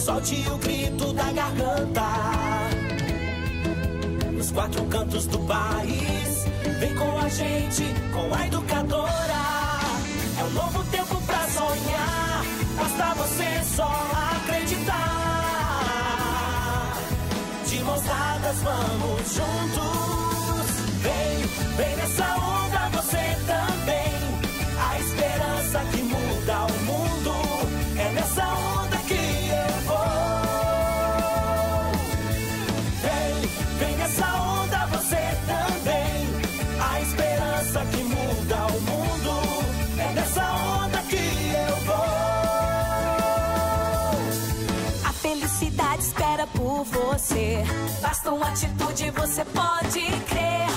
solte o grito da garganta. Nos quatro cantos do país, vem com a gente, com a educadora. É um novo tempo pra sonhar, basta você só acreditar. De mãos dadas, vamos juntos. Vem, vem nessa onda, você também. A esperança que Basta uma atitude, você pode crer.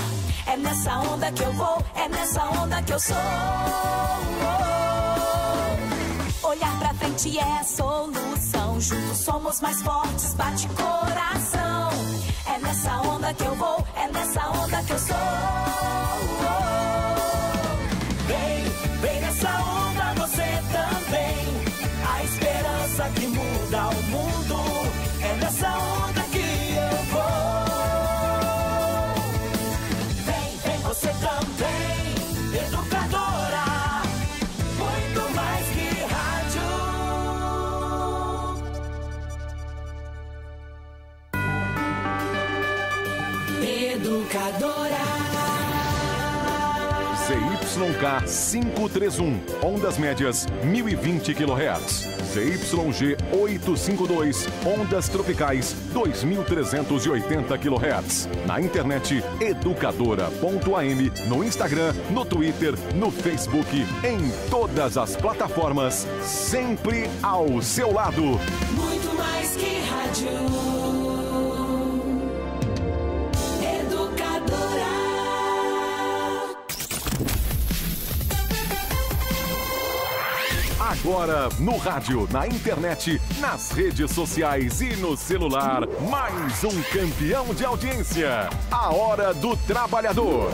É nessa onda que eu vou, é nessa onda que eu sou. Olhar pra frente é a solução. Juntos somos mais fortes, bate coração. É nessa onda que eu vou, é nessa onda que eu sou. 531 ondas médias 1020 kHz. ZYG 852, ondas tropicais 2380 kHz. Na internet educadora.am, no Instagram, no Twitter, no Facebook, em todas as plataformas, sempre ao seu lado. Muito mais que rádio. Agora, no rádio, na internet, nas redes sociais e no celular. Mais um campeão de audiência. A Hora do Trabalhador.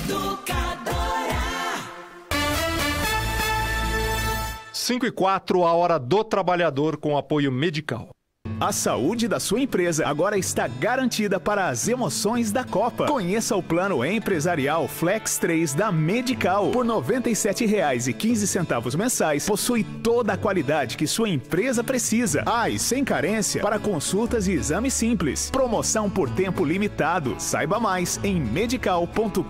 Educadora. 5 e 4, a Hora do Trabalhador com apoio medical. A saúde da sua empresa agora está garantida para as emoções da Copa. Conheça o plano empresarial Flex 3 da Medical. Por R$ 97,15 mensais, possui toda a qualidade que sua empresa precisa. Ah, e sem carência para consultas e exames simples. Promoção por tempo limitado. Saiba mais em medical.com.br.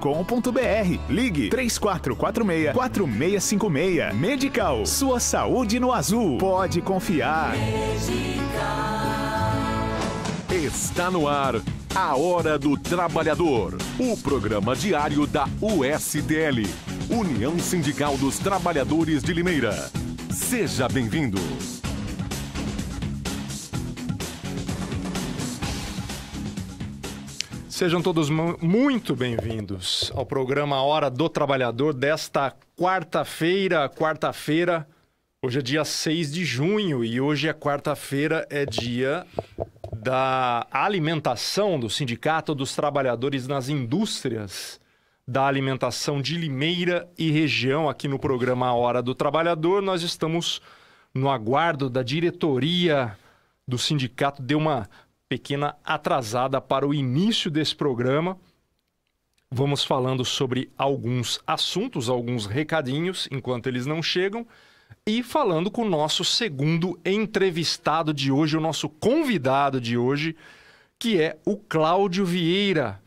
Ligue 3446-4656. Medical, sua saúde no azul. Pode confiar. Medical. Está no ar a Hora do Trabalhador, o programa diário da USDL, União Sindical dos Trabalhadores de Limeira. Seja bem-vindo. Sejam todos muito bem-vindos ao programa Hora do Trabalhador desta quarta-feira, quarta-feira, Hoje é dia 6 de junho e hoje é quarta-feira, é dia da alimentação do Sindicato dos Trabalhadores nas Indústrias da Alimentação de Limeira e Região. Aqui no programa Hora do Trabalhador, nós estamos no aguardo da diretoria do sindicato. Deu uma pequena atrasada para o início desse programa. Vamos falando sobre alguns assuntos, alguns recadinhos, enquanto eles não chegam. E falando com o nosso segundo entrevistado de hoje, o nosso convidado de hoje, que é o Cláudio Vieira.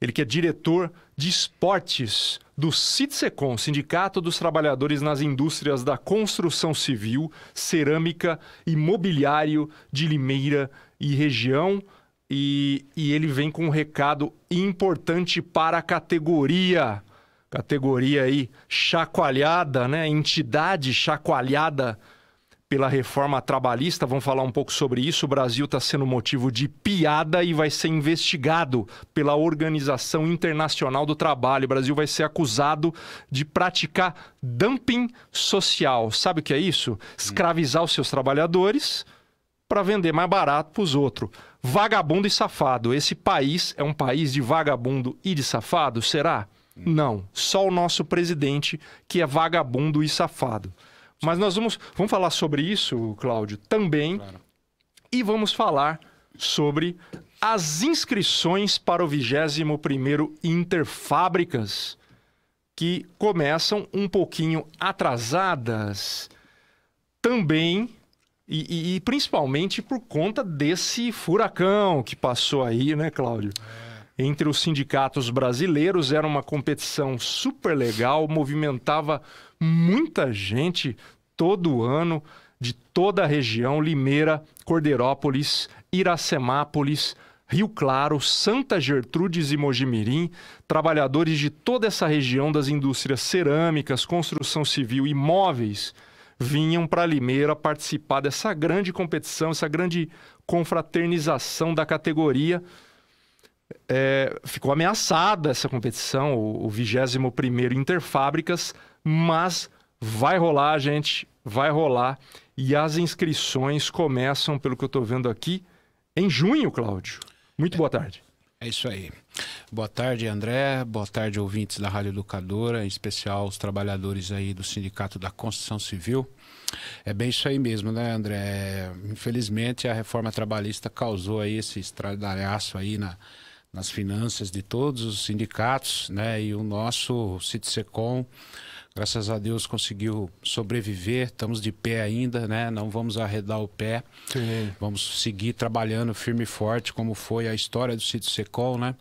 Ele que é diretor de esportes do CITSECOM, Sindicato dos Trabalhadores nas Indústrias da Construção Civil, Cerâmica e Mobiliário de Limeira e região. E, e ele vem com um recado importante para a categoria categoria aí chacoalhada, né? Entidade chacoalhada pela reforma trabalhista. Vamos falar um pouco sobre isso. O Brasil está sendo motivo de piada e vai ser investigado pela Organização Internacional do Trabalho. O Brasil vai ser acusado de praticar dumping social. Sabe o que é isso? Escravizar os seus trabalhadores para vender mais barato para os outros. Vagabundo e safado. Esse país é um país de vagabundo e de safado, será? Não, só o nosso presidente, que é vagabundo e safado. Mas nós vamos, vamos falar sobre isso, Cláudio, também. Claro. E vamos falar sobre as inscrições para o 21º Interfábricas, que começam um pouquinho atrasadas também e, e, e principalmente por conta desse furacão que passou aí, né, Cláudio? É entre os sindicatos brasileiros. Era uma competição super legal, movimentava muita gente todo ano de toda a região: Limeira, Cordeirópolis, Iracemápolis. Rio Claro, Santa Gertrudes e Mojimirim, trabalhadores de toda essa região das indústrias cerâmicas, construção civil e móveis, vinham para Limeira participar dessa grande competição, essa grande confraternização da categoria é, ficou ameaçada essa competição, o, vigésimo 21 Interfábricas, mas vai rolar, gente, vai rolar. E as inscrições começam, pelo que eu estou vendo aqui, em junho, Cláudio. Muito boa tarde. É isso aí. Boa tarde, André. Boa tarde, ouvintes da Rádio Educadora, em especial os trabalhadores aí do Sindicato da Construção Civil. É bem isso aí mesmo, né, André? Infelizmente, a reforma trabalhista causou aí esse estradalhaço aí na, nas finanças de todos os sindicatos, né? E o nosso Citicecom, graças a Deus, conseguiu sobreviver. Estamos de pé ainda, né? Não vamos arredar o pé. Sim. Vamos seguir trabalhando firme e forte, como foi a história do Citicecom, né?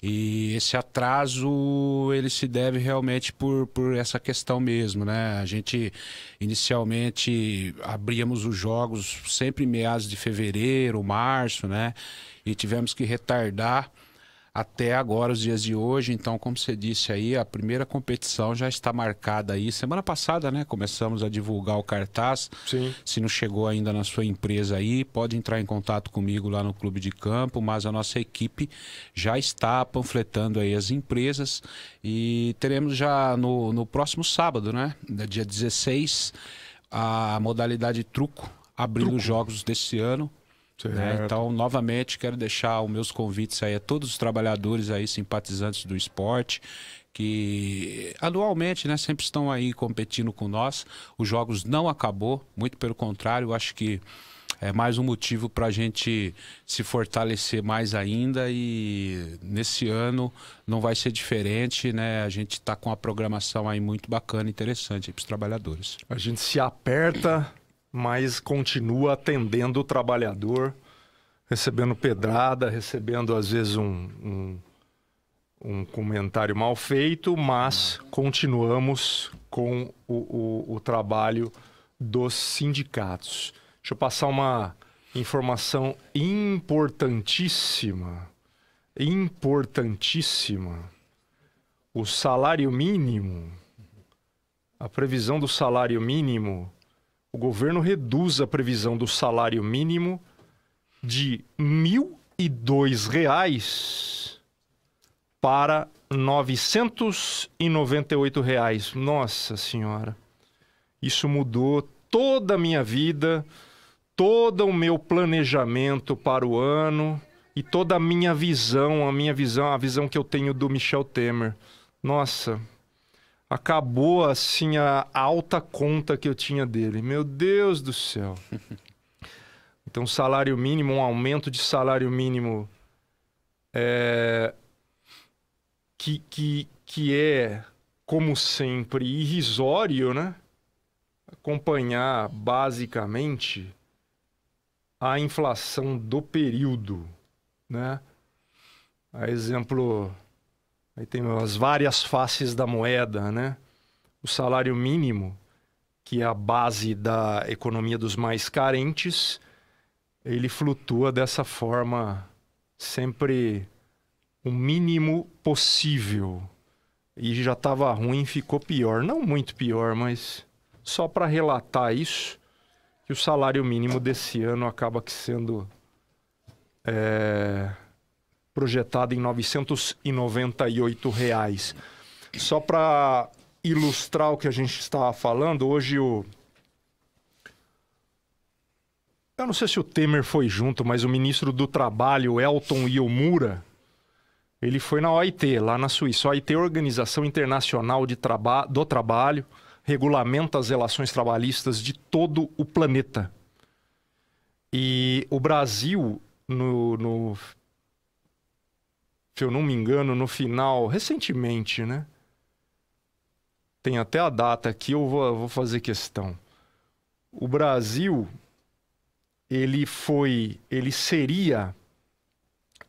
E esse atraso ele se deve realmente por, por essa questão mesmo, né? A gente inicialmente abríamos os jogos sempre em meados de fevereiro, março, né? E tivemos que retardar até agora, os dias de hoje. Então, como você disse aí, a primeira competição já está marcada aí. Semana passada, né? Começamos a divulgar o cartaz. Sim. Se não chegou ainda na sua empresa aí, pode entrar em contato comigo lá no Clube de Campo, mas a nossa equipe já está panfletando aí as empresas. E teremos já no, no próximo sábado, né? né dia 16, a modalidade truco abrindo os jogos desse ano. Né? Então, novamente, quero deixar os meus convites aí a todos os trabalhadores aí, simpatizantes do esporte, que anualmente né, sempre estão aí competindo com nós. Os jogos não acabou, muito pelo contrário, acho que é mais um motivo para a gente se fortalecer mais ainda e nesse ano não vai ser diferente, né? A gente está com uma programação aí muito bacana, interessante para os trabalhadores. A gente se aperta mas continua atendendo o trabalhador, recebendo pedrada, recebendo às vezes um, um, um comentário mal feito, mas hum. continuamos com o, o, o trabalho dos sindicatos. Deixa eu passar uma informação importantíssima. Importantíssima. O salário mínimo, a previsão do salário mínimo o governo reduz a previsão do salário mínimo de R$ reais para R$ 998. Reais. Nossa Senhora. Isso mudou toda a minha vida, todo o meu planejamento para o ano e toda a minha visão, a minha visão, a visão que eu tenho do Michel Temer. Nossa, acabou assim a alta conta que eu tinha dele. Meu Deus do céu. Então, salário mínimo, um aumento de salário mínimo é... Que, que, que é, como sempre, irrisório, né? Acompanhar basicamente a inflação do período, né? A exemplo, Aí tem as várias faces da moeda, né? O salário mínimo, que é a base da economia dos mais carentes, ele flutua dessa forma sempre o mínimo possível. E já estava ruim, ficou pior. Não muito pior, mas só para relatar isso, que o salário mínimo desse ano acaba que sendo. É projetada em 998 reais. Só para ilustrar o que a gente estava falando, hoje o eu não sei se o Temer foi junto, mas o ministro do Trabalho, Elton Iomura, ele foi na OIT, lá na Suíça. A OIT é a Organização Internacional de Traba do Trabalho, regulamenta as relações trabalhistas de todo o planeta. E o Brasil, no, no se eu não me engano, no final, recentemente, né? Tem até a data aqui, eu vou, vou fazer questão. O Brasil, ele foi, ele seria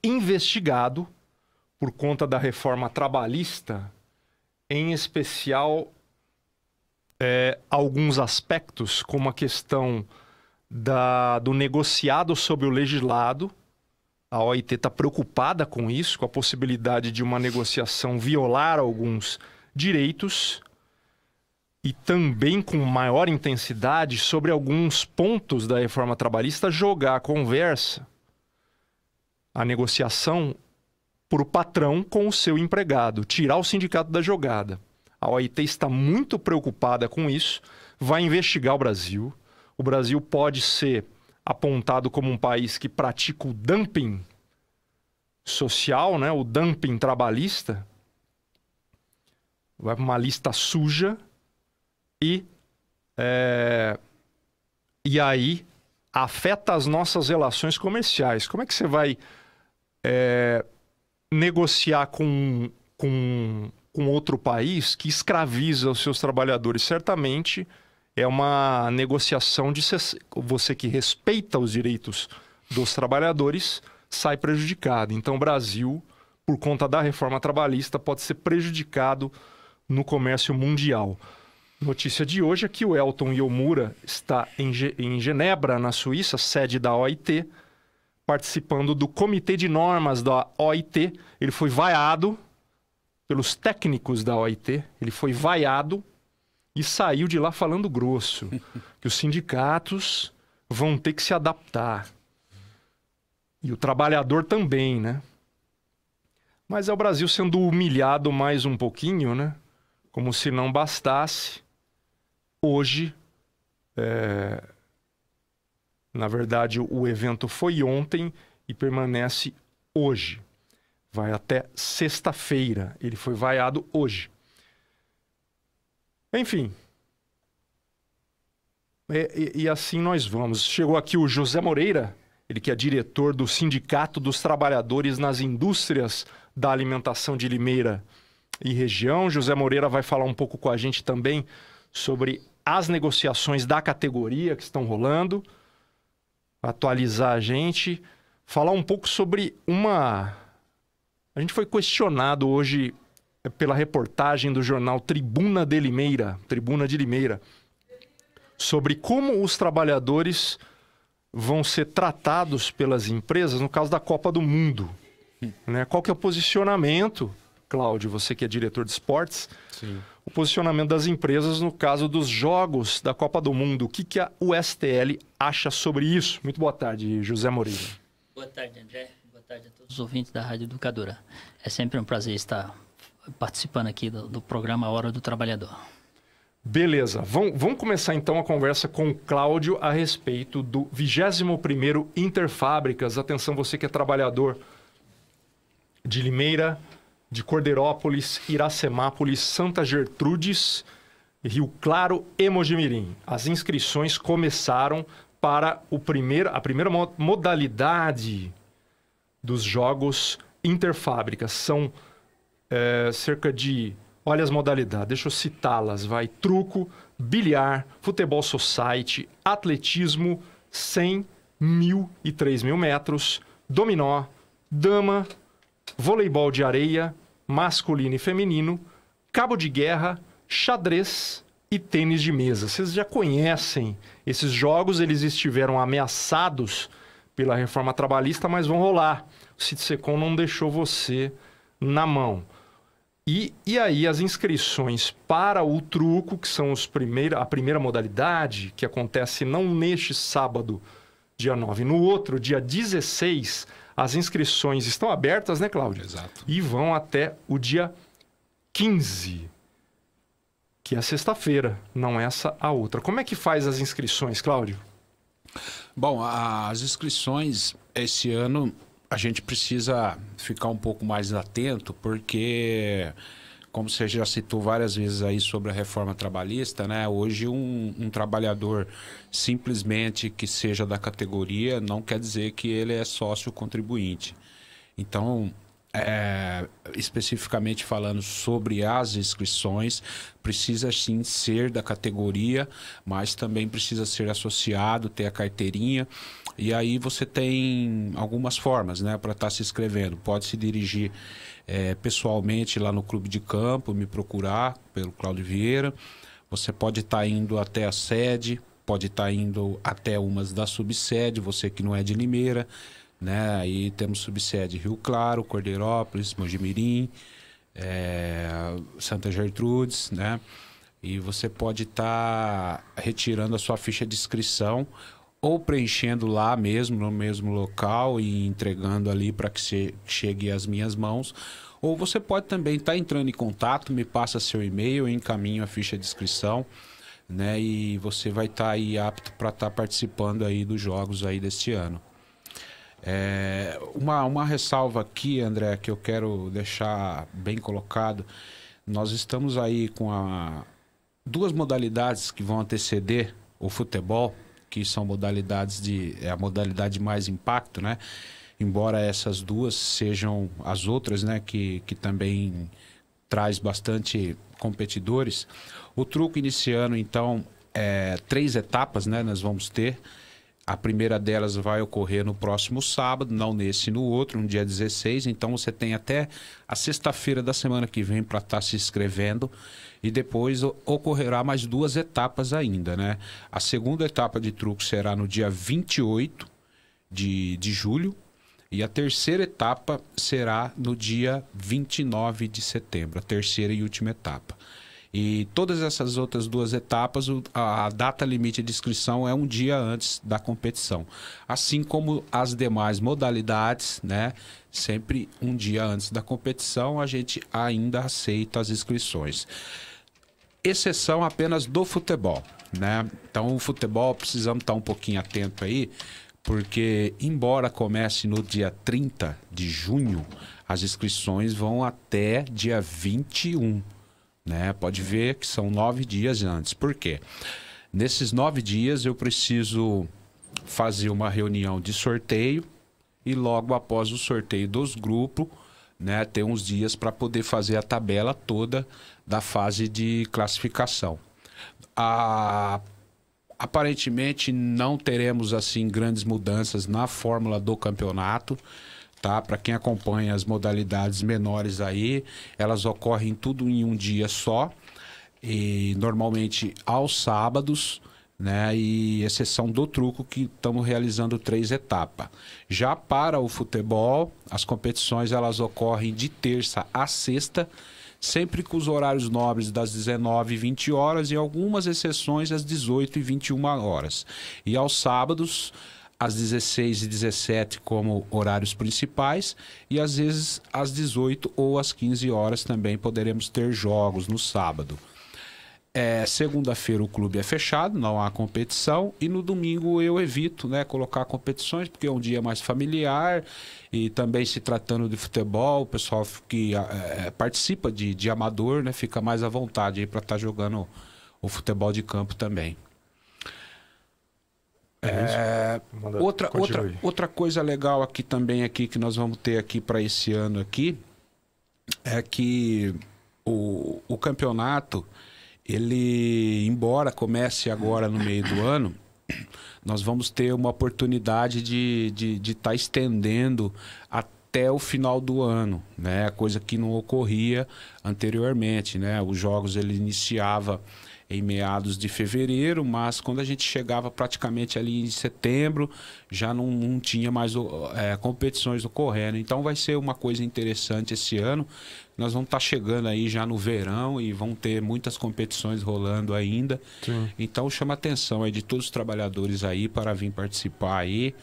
investigado por conta da reforma trabalhista, em especial é, alguns aspectos, como a questão da, do negociado sobre o legislado, a OIT está preocupada com isso, com a possibilidade de uma negociação violar alguns direitos e também com maior intensidade sobre alguns pontos da reforma trabalhista jogar a conversa, a negociação por o patrão com o seu empregado, tirar o sindicato da jogada. A OIT está muito preocupada com isso, vai investigar o Brasil. O Brasil pode ser apontado como um país que pratica o dumping social, né, o dumping trabalhista, vai para uma lista suja e é, e aí afeta as nossas relações comerciais. Como é que você vai é, negociar com, com, com outro país que escraviza os seus trabalhadores? Certamente é uma negociação de você que respeita os direitos dos trabalhadores sai prejudicado. Então, o Brasil, por conta da reforma trabalhista, pode ser prejudicado no comércio mundial. Notícia de hoje é que o Elton Yomura está em, em Genebra, na Suíça, sede da OIT, participando do comitê de normas da OIT. Ele foi vaiado pelos técnicos da OIT, ele foi vaiado e saiu de lá falando grosso que os sindicatos vão ter que se adaptar. E o trabalhador também, né? Mas é o Brasil sendo humilhado mais um pouquinho, né? Como se não bastasse. Hoje, é... na verdade, o evento foi ontem e permanece hoje. Vai até sexta-feira. Ele foi vaiado hoje. Enfim. E, e, e assim nós vamos. Chegou aqui o José Moreira, ele que é diretor do Sindicato dos Trabalhadores nas Indústrias da Alimentação de Limeira e região. José Moreira vai falar um pouco com a gente também sobre as negociações da categoria que estão rolando, atualizar a gente, falar um pouco sobre uma. A gente foi questionado hoje pela reportagem do jornal Tribuna de Limeira, Tribuna de Limeira, sobre como os trabalhadores vão ser tratados pelas empresas no caso da Copa do Mundo. Hum. Né? Qual que é o posicionamento, Cláudio, você que é diretor de esportes, Sim. o posicionamento das empresas no caso dos jogos da Copa do Mundo? O que, que a USTL acha sobre isso? Muito boa tarde, José Moreira. Boa tarde, André. Boa tarde a todos os ouvintes da Rádio Educadora. É sempre um prazer estar participando aqui do, do programa Hora do Trabalhador. Beleza, vamos, vamos começar então a conversa com o Cláudio a respeito do 21º Interfábricas. Atenção você que é trabalhador de Limeira, de Cordeirópolis, Iracemápolis, Santa Gertrudes, Rio Claro e Mojimirim. As inscrições começaram para o primeiro, a primeira modalidade dos Jogos Interfábricas. São é, cerca de. Olha as modalidades, deixa eu citá-las, vai. Truco, bilhar, futebol society, atletismo, 100, 1000 e 3000 metros, dominó, dama, voleibol de areia, masculino e feminino, cabo de guerra, xadrez e tênis de mesa. Vocês já conhecem esses jogos, eles estiveram ameaçados pela reforma trabalhista, mas vão rolar. O CITSECOM não deixou você na mão. E, e aí as inscrições para o truco, que são os primeira, a primeira modalidade, que acontece não neste sábado, dia 9, no outro, dia 16, as inscrições estão abertas, né, Cláudio? Exato. E vão até o dia 15, que é sexta-feira, não essa a outra. Como é que faz as inscrições, Cláudio? Bom, as inscrições esse ano a gente precisa ficar um pouco mais atento, porque, como você já citou várias vezes aí sobre a reforma trabalhista, né? Hoje um, um trabalhador simplesmente que seja da categoria não quer dizer que ele é sócio contribuinte. Então, é, especificamente falando sobre as inscrições, precisa sim ser da categoria, mas também precisa ser associado, ter a carteirinha. E aí você tem algumas formas né, para estar tá se inscrevendo. Pode se dirigir é, pessoalmente lá no clube de campo, me procurar pelo Claudio Vieira. Você pode estar tá indo até a sede, pode estar tá indo até umas da subsede, você que não é de Limeira. Né? Aí temos subsede Rio Claro, Cordeirópolis, Mojimirim, é, Santa Gertrudes, né? E você pode estar tá retirando a sua ficha de inscrição ou preenchendo lá mesmo, no mesmo local e entregando ali para que chegue às minhas mãos. Ou você pode também estar tá entrando em contato, me passa seu e-mail, eu encaminho a ficha de inscrição, né? E você vai estar tá aí apto para estar tá participando aí dos jogos aí deste ano. É, uma, uma ressalva aqui, André, que eu quero deixar bem colocado. Nós estamos aí com a, duas modalidades que vão anteceder o futebol, que são modalidades de. É a modalidade mais impacto, né? Embora essas duas sejam as outras, né? Que, que também traz bastante competidores. O truco iniciando, então, é, três etapas, né? Nós vamos ter. A primeira delas vai ocorrer no próximo sábado, não nesse no outro, no dia 16. Então você tem até a sexta-feira da semana que vem para estar tá se inscrevendo e depois ocorrerá mais duas etapas ainda, né? A segunda etapa de truco será no dia 28 de, de julho e a terceira etapa será no dia 29 de setembro, a terceira e última etapa. E todas essas outras duas etapas, a data limite de inscrição é um dia antes da competição. Assim como as demais modalidades, né? Sempre um dia antes da competição, a gente ainda aceita as inscrições exceção apenas do futebol, né? Então, o futebol precisamos estar um pouquinho atento aí, porque embora comece no dia 30 de junho, as inscrições vão até dia 21, né? Pode ver que são nove dias antes. Por quê? Nesses nove dias eu preciso fazer uma reunião de sorteio e logo após o sorteio dos grupos né, ter uns dias para poder fazer a tabela toda da fase de classificação. A... Aparentemente não teremos assim grandes mudanças na fórmula do campeonato tá? Para quem acompanha as modalidades menores aí, elas ocorrem tudo em um dia só. E normalmente aos sábados, né? E exceção do truco que estamos realizando três etapas. Já para o futebol, as competições elas ocorrem de terça a sexta, sempre com os horários nobres das 19 e 20 horas e algumas exceções às 18 e 21 horas. E aos sábados às 16 e 17 como horários principais e às vezes às 18 ou às 15 horas também poderemos ter jogos no sábado. É, Segunda-feira o clube é fechado, não há competição. E no domingo eu evito né, colocar competições, porque é um dia mais familiar. E também se tratando de futebol, o pessoal que é, é participa de, de amador né, fica mais à vontade para estar tá jogando o futebol de campo também. É, é outra, outra, outra coisa legal aqui também aqui que nós vamos ter aqui para esse ano aqui é que o, o campeonato ele, embora comece agora no meio do ano, nós vamos ter uma oportunidade de estar de, de tá estendendo até o final do ano, né? Coisa que não ocorria anteriormente, né? Os jogos ele iniciava em meados de fevereiro, mas quando a gente chegava praticamente ali em setembro, já não, não tinha mais é, competições ocorrendo. Então vai ser uma coisa interessante esse ano, nós vamos estar tá chegando aí já no verão e vão ter muitas competições rolando ainda. Sim. Então chama a atenção aí de todos os trabalhadores aí para vir participar aí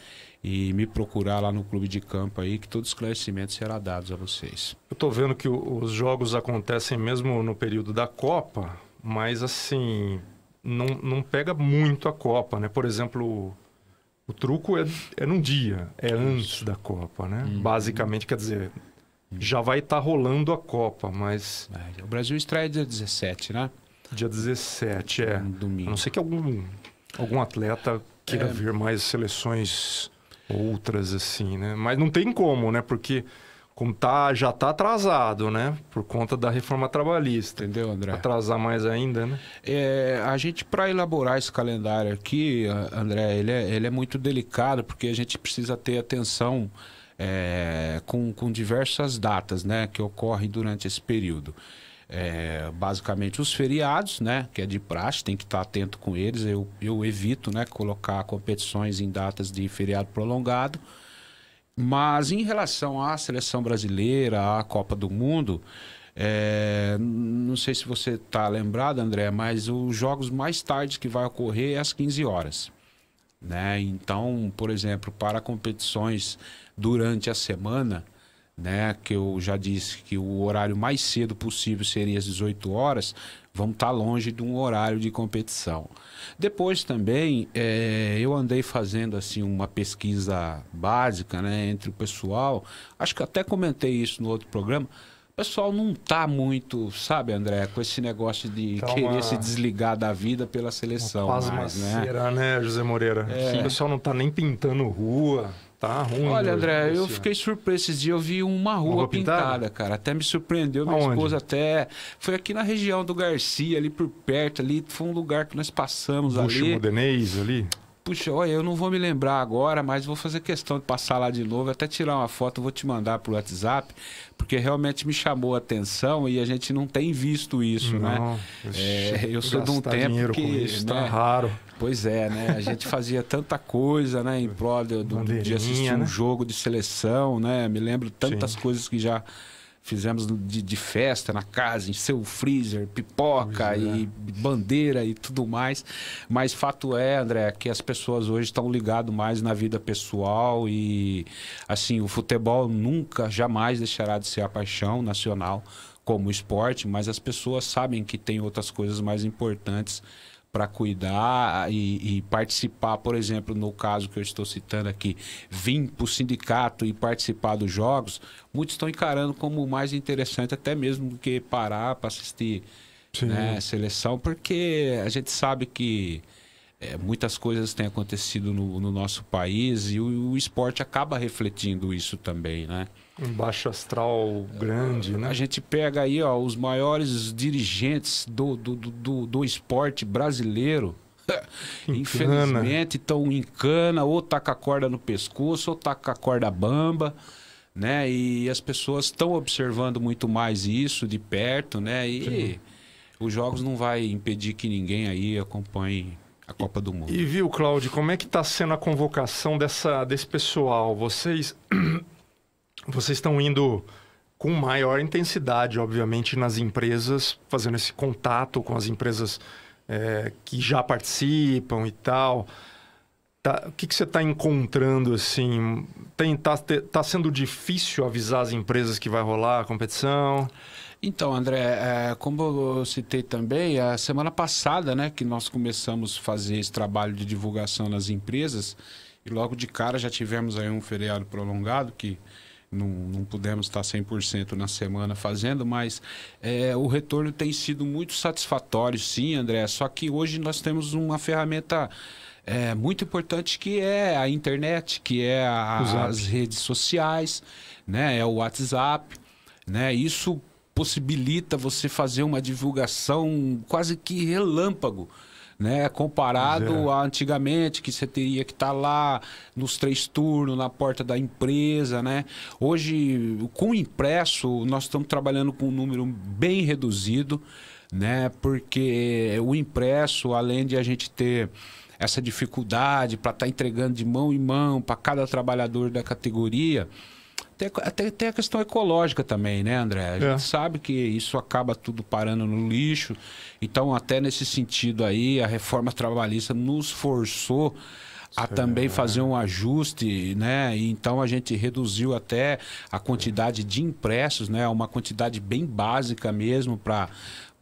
e me procurar lá no clube de campo aí, que todo esclarecimento será dado a vocês. Eu estou vendo que os jogos acontecem mesmo no período da Copa, mas assim, não, não pega muito a Copa, né? Por exemplo, o truco é, é num dia, é antes da Copa, né? Uhum. Basicamente, quer dizer, já vai estar tá rolando a Copa, mas. É, o Brasil estreia dia 17, né? Dia 17, é. Um domingo. A não ser que algum, algum atleta queira é... ver mais seleções outras, assim, né? Mas não tem como, né? Porque como tá, já está atrasado, né? Por conta da reforma trabalhista. Entendeu, André? Atrasar mais ainda, né? É, a gente, para elaborar esse calendário aqui, André, ele é, ele é muito delicado, porque a gente precisa ter atenção é, com, com diversas datas né, que ocorrem durante esse período. É, basicamente os feriados, né, que é de praxe, tem que estar atento com eles. Eu, eu evito né, colocar competições em datas de feriado prolongado. Mas em relação à seleção brasileira, à Copa do Mundo, é, não sei se você está lembrado, André, mas os jogos mais tarde que vai ocorrer é às 15 horas. Né? Então, por exemplo, para competições durante a semana, né, que eu já disse que o horário mais cedo possível seria às 18 horas, vamos estar tá longe de um horário de competição. Depois também é, eu andei fazendo assim uma pesquisa básica né, entre o pessoal, acho que até comentei isso no outro programa. O pessoal não tá muito, sabe, André, com esse negócio de tá querer uma... se desligar da vida pela seleção. Uma mais, né? né, José Moreira? É... O pessoal não tá nem pintando rua. Tá ruim. Olha, André, eu fiquei surpreso esses dias. Eu vi uma rua, rua pintada? pintada? cara. Até me surpreendeu. Minha Aonde? esposa até. Foi aqui na região do Garcia, ali por perto, ali. Foi um lugar que nós passamos ali. o Modenês ali? Puxa, olha, eu não vou me lembrar agora, mas vou fazer questão de passar lá de novo, até tirar uma foto, vou te mandar pro WhatsApp, porque realmente me chamou a atenção e a gente não tem visto isso, né? não, né? É, eu sou de um tempo que isso, tá né? raro. Pois é, né? A gente fazia tanta coisa, né? Em prol de, de assistir né? um jogo de seleção, né? Me lembro tantas Sim. coisas que já Fizemos de, de, festa na casa, em seu freezer, pipoca é. e bandeira e tudo mais. Mas fato é, André, que as pessoas hoje estão ligadas mais na vida pessoal e, assim, o futebol nunca, jamais deixará de ser a paixão nacional como esporte, mas as pessoas sabem que tem outras coisas mais importantes para cuidar e, e, participar, por exemplo, no caso que eu estou citando aqui, vir para o sindicato e participar dos jogos, muitos estão encarando como mais interessante até mesmo do que parar para assistir né, seleção, porque a gente sabe que é, muitas coisas têm acontecido no, no nosso país e o, o esporte acaba refletindo isso também, né? Um baixo astral grande, né? A gente pega aí ó, os maiores dirigentes do, do, do, do esporte brasileiro. Infelizmente estão em cana, ou tá com a corda no pescoço, ou tá com a corda bamba, né? E as pessoas estão observando muito mais isso de perto, né? E Sim. os jogos não vai impedir que ninguém aí acompanhe a Copa do Mundo. E, e viu, Cláudio, como é que está sendo a convocação dessa, desse pessoal? Vocês vocês estão indo com maior intensidade, obviamente, nas empresas, fazendo esse contato com as empresas é, que já participam e tal. Tá, o que, que você está encontrando assim? Está tá sendo difícil avisar as empresas que vai rolar a competição? Então, André, é, como eu citei também, a semana passada, né, que nós começamos a fazer esse trabalho de divulgação nas empresas, e logo de cara já tivemos aí um feriado prolongado que não, não pudemos estar 100% na semana fazendo, mas é, o retorno tem sido muito satisfatório, sim, André. Só que hoje nós temos uma ferramenta é, muito importante que é a internet, que é a, as redes sociais, né? é o WhatsApp. Né? Isso possibilita você fazer uma divulgação quase que relâmpago né? Comparado é. a antigamente, que você teria que estar tá lá nos três turnos, na porta da empresa, né? Hoje, com o impresso, nós estamos trabalhando com um número bem reduzido, né? Porque o impresso, além de a gente ter essa dificuldade para estar tá entregando de mão em mão para cada trabalhador da categoria, até, até, até a questão ecológica também, né, André? A gente é. sabe que isso acaba tudo parando no lixo. Então, até nesse sentido aí, a reforma trabalhista nos forçou a também fazer um ajuste, né? Então a gente reduziu até a quantidade de impressos, né? Uma quantidade bem básica mesmo para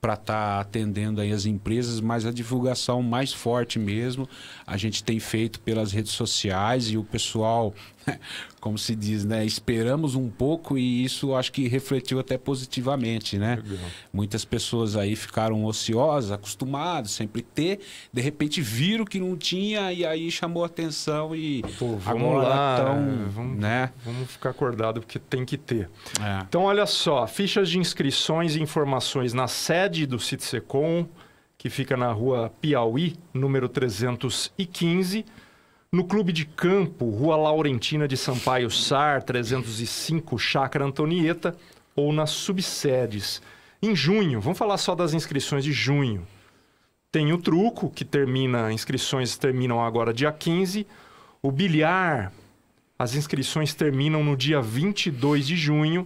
para estar tá atendendo aí as empresas, mas a divulgação mais forte mesmo a gente tem feito pelas redes sociais e o pessoal como se diz, né? Esperamos um pouco e isso acho que refletiu até positivamente, né? Legal. Muitas pessoas aí ficaram ociosas, acostumadas, sempre ter, de repente viram que não tinha e aí chamou atenção e Pô, vamos lá, tão, né? vamos, né? Vamos ficar acordado porque tem que ter. É. Então olha só, fichas de inscrições e informações na sede do CITSECOM, que fica na rua Piauí, número 315 no Clube de Campo, Rua Laurentina de Sampaio Sar, 305, Chácara Antonieta, ou nas subsedes. Em junho, vamos falar só das inscrições de junho. Tem o truco, que termina, inscrições terminam agora dia 15. O bilhar, as inscrições terminam no dia 22 de junho.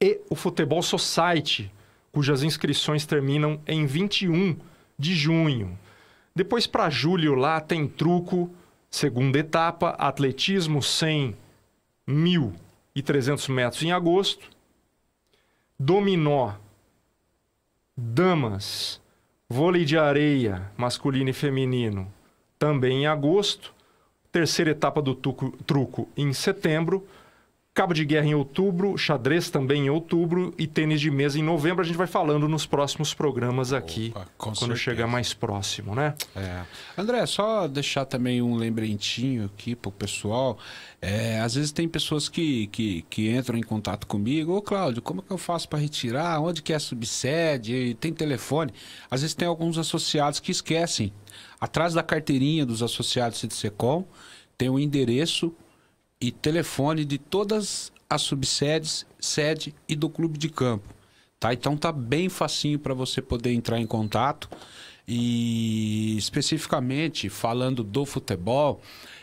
E o Futebol Society, cujas inscrições terminam em 21 de junho. Depois para julho lá tem truco, Segunda etapa, atletismo 100, 1.300 metros em agosto. Dominó, damas, vôlei de areia masculino e feminino também em agosto. Terceira etapa do truco, truco em setembro. Cabo de Guerra em outubro, xadrez também em outubro e tênis de mesa em novembro. A gente vai falando nos próximos programas aqui, Opa, quando certeza. chegar mais próximo, né? É. André, só deixar também um lembretinho aqui pro pessoal. É, às vezes tem pessoas que, que, que entram em contato comigo. Ô, Cláudio, como é que eu faço para retirar? Onde que é subsede? Tem telefone? Às vezes tem alguns associados que esquecem. Atrás da carteirinha dos associados do tem o um endereço e telefone de todas as subsedes, sede e do clube de campo. Tá? Então tá bem facinho para você poder entrar em contato. E especificamente falando do futebol,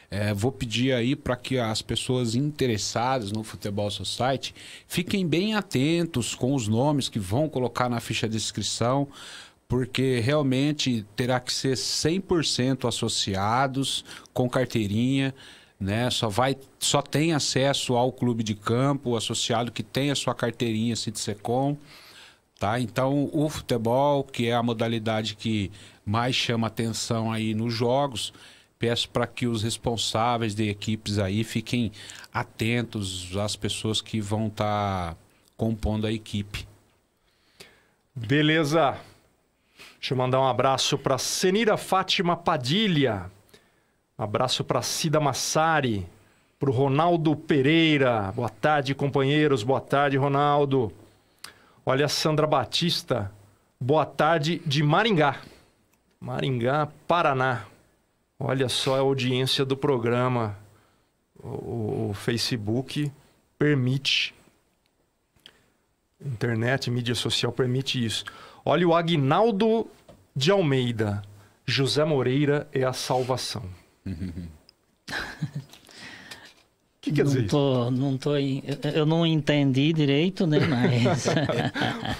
é, vou pedir aí para que as pessoas interessadas no Futebol Society fiquem bem atentos com os nomes que vão colocar na ficha de inscrição, porque realmente terá que ser 100% associados, com carteirinha né? Só vai, só tem acesso ao clube de campo, o associado que tem a sua carteirinha Sindicom, assim, tá? Então, o futebol, que é a modalidade que mais chama atenção aí nos jogos, peço para que os responsáveis de equipes aí fiquem atentos às pessoas que vão estar tá compondo a equipe. Beleza. Deixa eu mandar um abraço para Senira Fátima Padilha. Abraço para Cida Massari, para o Ronaldo Pereira. Boa tarde, companheiros. Boa tarde, Ronaldo. Olha, Sandra Batista. Boa tarde de Maringá. Maringá, Paraná. Olha só a audiência do programa. O, o Facebook permite. Internet, mídia social permite isso. Olha o Agnaldo de Almeida. José Moreira é a salvação. O que quer não dizer? Tô, não tô, eu não entendi direito, né? Mas.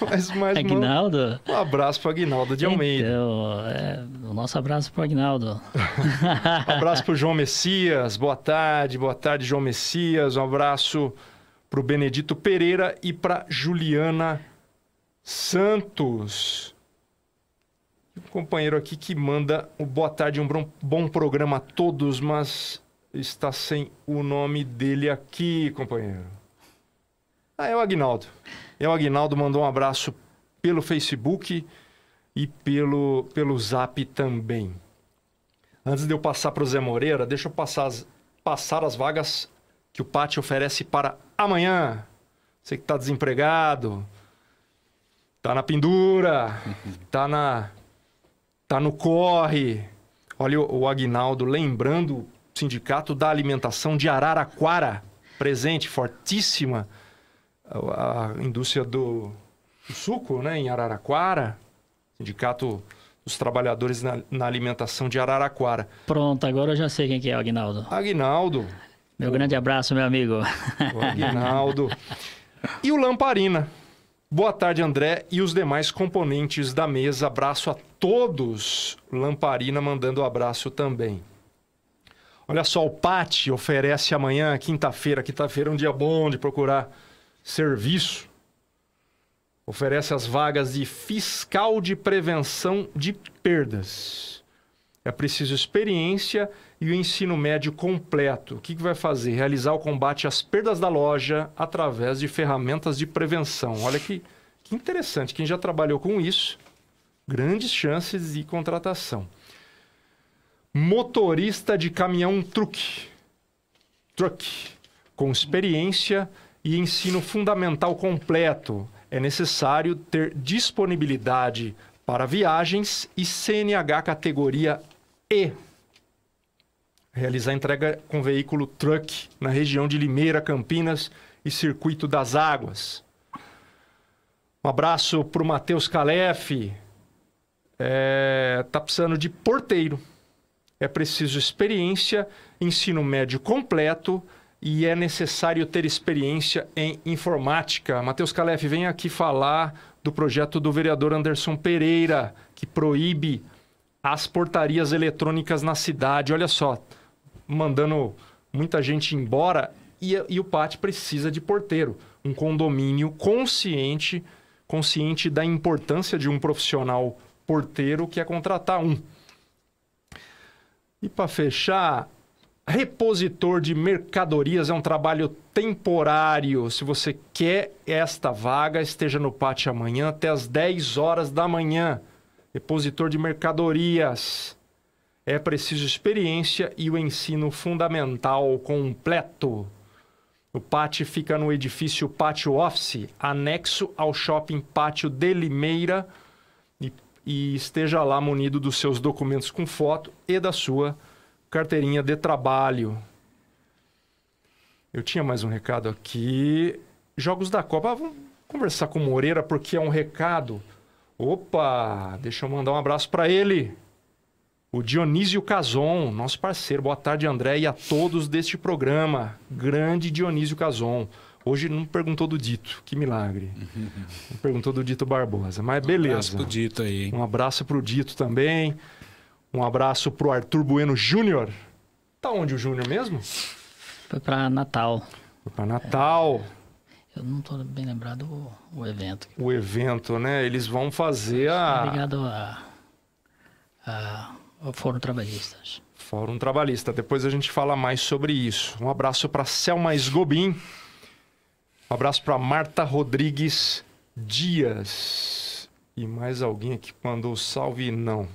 mas, mas Aguinaldo. Um abraço para Aguinaldo de Almeida. Então, é, o nosso abraço para Aguinaldo. abraço para o João Messias. Boa tarde, boa tarde, João Messias. Um abraço para o Benedito Pereira e para Juliana Santos um companheiro aqui que manda o boa tarde, um bom, bom programa a todos, mas está sem o nome dele aqui, companheiro. Ah, é o Agnaldo. É o Agnaldo, mandou um abraço pelo Facebook e pelo, pelo Zap também. Antes de eu passar para o Zé Moreira, deixa eu passar as, passar as vagas que o Pátio oferece para amanhã. Você que está desempregado, tá na pendura, tá na tá no corre. Olha o, Agnaldo lembrando o Sindicato da Alimentação de Araraquara, presente, fortíssima. A, indústria do, do, suco, né, em Araraquara. Sindicato dos Trabalhadores na, na, Alimentação de Araraquara. Pronto, agora eu já sei quem que é o Agnaldo. Agnaldo. Meu o, grande abraço, meu amigo. O Agnaldo. e o Lamparina. Boa tarde, André, e os demais componentes da mesa. Abraço a todos, Lamparina mandando um abraço também. Olha só, o Pati oferece amanhã, quinta-feira. Quinta-feira tá, é um dia bom de procurar serviço. Oferece as vagas de fiscal de prevenção de perdas. É preciso experiência e o ensino médio completo. O que, que vai fazer? Realizar o combate às perdas da loja através de ferramentas de prevenção. Olha que, que interessante. Quem já trabalhou com isso grandes chances de contratação. Motorista de caminhão truque. Truck. Com experiência e ensino fundamental completo. É necessário ter disponibilidade para viagens e CNH categoria E. Realizar entrega com veículo truck na região de Limeira, Campinas e Circuito das Águas. Um abraço para o Matheus Calef, é, tá precisando de porteiro. É preciso experiência, ensino médio completo e é necessário ter experiência em informática. Matheus Calef, vem aqui falar do projeto do vereador Anderson Pereira, que proíbe as portarias eletrônicas na cidade. Olha só, mandando muita gente embora e, e o PAT precisa de porteiro. Um condomínio consciente, consciente da importância de um profissional porteiro que é contratar um. E para fechar, repositor de mercadorias é um trabalho temporário. Se você quer esta vaga, esteja no pátio amanhã até as 10 horas da manhã. Repositor de mercadorias. É preciso experiência e o ensino fundamental completo. O pátio fica no edifício Pátio Office, anexo ao shopping Pátio de Limeira, e esteja lá munido dos seus documentos com foto e da sua carteirinha de trabalho. Eu tinha mais um recado aqui. Jogos da Copa. Ah, vamos conversar com o Moreira porque é um recado. Opa, deixa eu mandar um abraço para ele. O Dionísio Cazon, nosso parceiro. Boa tarde, André, e a todos deste programa. Grande Dionísio Cazon. Hoje não perguntou do Dito, que milagre. Uhum. Não perguntou do Dito Barbosa, mas um beleza. Um abraço pro Dito aí. Hein? Um abraço pro Dito também. Um abraço pro Arthur Bueno Júnior. Tá onde o Júnior mesmo? Foi para Natal. Foi para Natal. É, eu não tô bem lembrado o, o, evento. O evento, né? Eles vão fazer a. Obrigado é a, a, ao Fórum Trabalhistas. Fórum Trabalhista. Depois a gente fala mais sobre isso. Um abraço para Selma Esgobim. Um abraço para Marta Rodrigues Dias. E mais alguém aqui mandou salve? Não.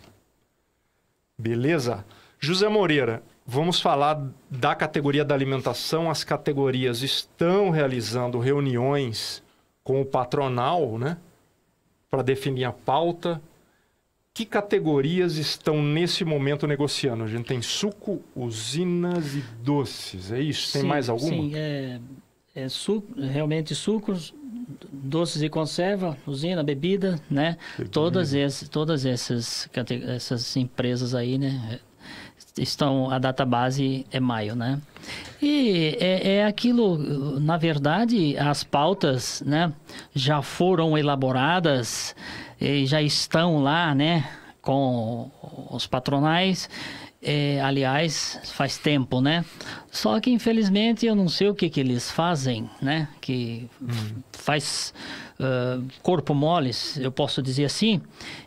Beleza? José Moreira, vamos falar da categoria da alimentação. As categorias estão realizando reuniões com o patronal, né? Para definir a pauta. Que categorias estão nesse momento negociando? A gente tem suco, usinas e doces, é isso? Tem sim, mais alguma? Sim, é é, suco, realmente sucos, doces e conserva, usina, bebida, né? Todas, esse, todas essas, essas empresas aí, né? Estão, a data base é maio, né? E é, é aquilo, na verdade, as pautas, né? Já foram elaboradas e já estão lá, né? Com os patronais é, aliás, faz tempo, né? Só que infelizmente eu não sei o que, que eles fazem, né? Que uhum. faz uh, corpo moles, eu posso dizer assim.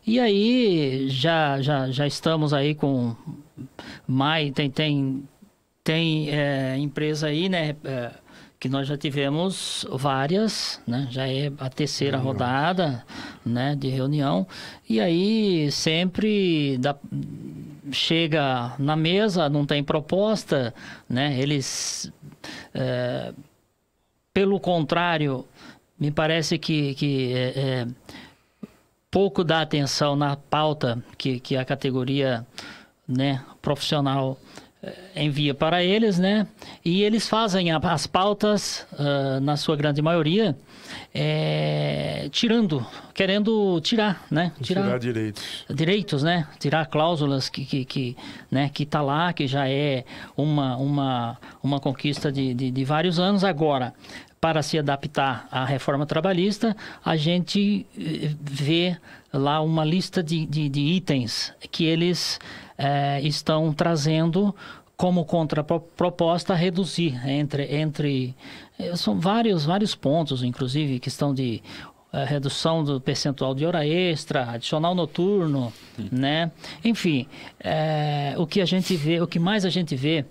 E aí já, já, já estamos aí com mais tem tem tem é, empresa aí, né? É, que nós já tivemos várias, né? Já é a terceira rodada, né? De reunião e aí sempre da chega na mesa, não tem proposta, né? Eles, é, pelo contrário, me parece que, que é, é pouco dá atenção na pauta que, que a categoria né, profissional é, envia para eles, né? E eles fazem as pautas, uh, na sua grande maioria, é, tirando, querendo tirar, né? Tirar, tirar, direitos. Direitos, né? Tirar cláusulas que, que, que, né? que está lá, que já é uma, uma, uma conquista de, de, de vários anos. Agora, para se adaptar à reforma trabalhista, a gente eh, vê lá uma lista de, de, de itens que eles é, estão trazendo como contraproposta reduzir entre entre eh, são vários vários pontos inclusive questão de uh, redução do percentual de hora extra adicional noturno né enfim é, o que a gente vê o que mais a gente vê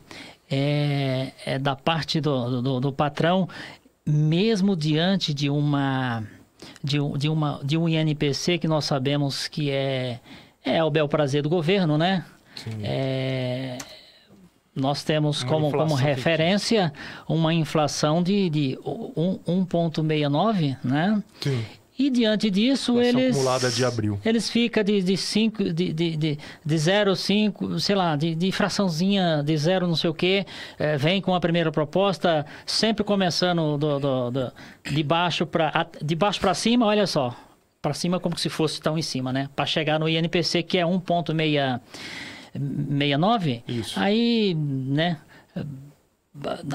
é, é da parte do, do, do patrão mesmo diante de uma de, de uma de um INPC que nós sabemos que é é o bel prazer do governo né Sim. é nós temos como, como referência uma inflação de, de 1,69, né? Sim. E diante disso, eles. acumulada de abril. Eles ficam de 0,5, de, cinco, de, de, de, de zero, cinco, sei lá, de, de fraçãozinha de zero, não sei o quê. É, vem com a primeira proposta, sempre começando do, do, do de baixo para cima, olha só. Para cima, como se fosse tão em cima, né? Para chegar no INPC, que é 1,6. 69. Isso. Aí, né?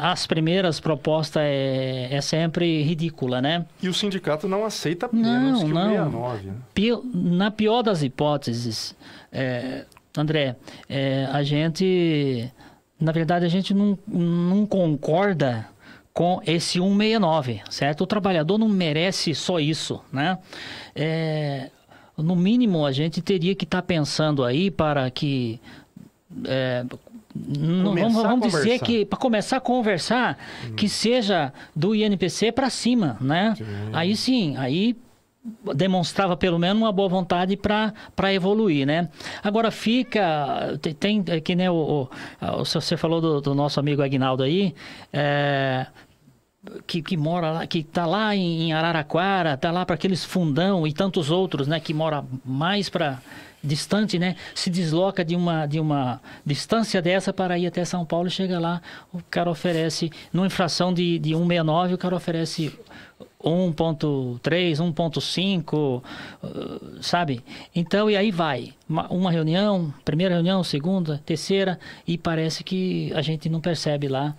as primeiras propostas é, é sempre ridícula, né? E o sindicato não aceita menos não, que não. 69. Né? Pio, na pior das hipóteses, é, André, é, a gente, na verdade, a gente não, não concorda com esse 169, certo? O trabalhador não merece só isso, né? É, no mínimo a gente teria que estar tá pensando aí para que é, não, vamos, vamos dizer que para começar a conversar hum. que seja do INPC para cima, né? Sim. Aí sim, aí demonstrava pelo menos uma boa vontade para evoluir, né? Agora fica, tem, tem é que nem o, o, o, você falou do, do nosso amigo Agnaldo aí, é, que, que mora lá, que está lá em Araraquara, está lá para aqueles fundão e tantos outros, né, que mora mais para distante, né, se desloca de uma, de uma distância dessa para ir até São Paulo e chega lá, o cara oferece, numa infração de, de 169, o cara oferece 1.3, 1.5, eh, sabe? Então, e aí vai. Uma reunião, primeira reunião, segunda, terceira, e parece que a gente não percebe lá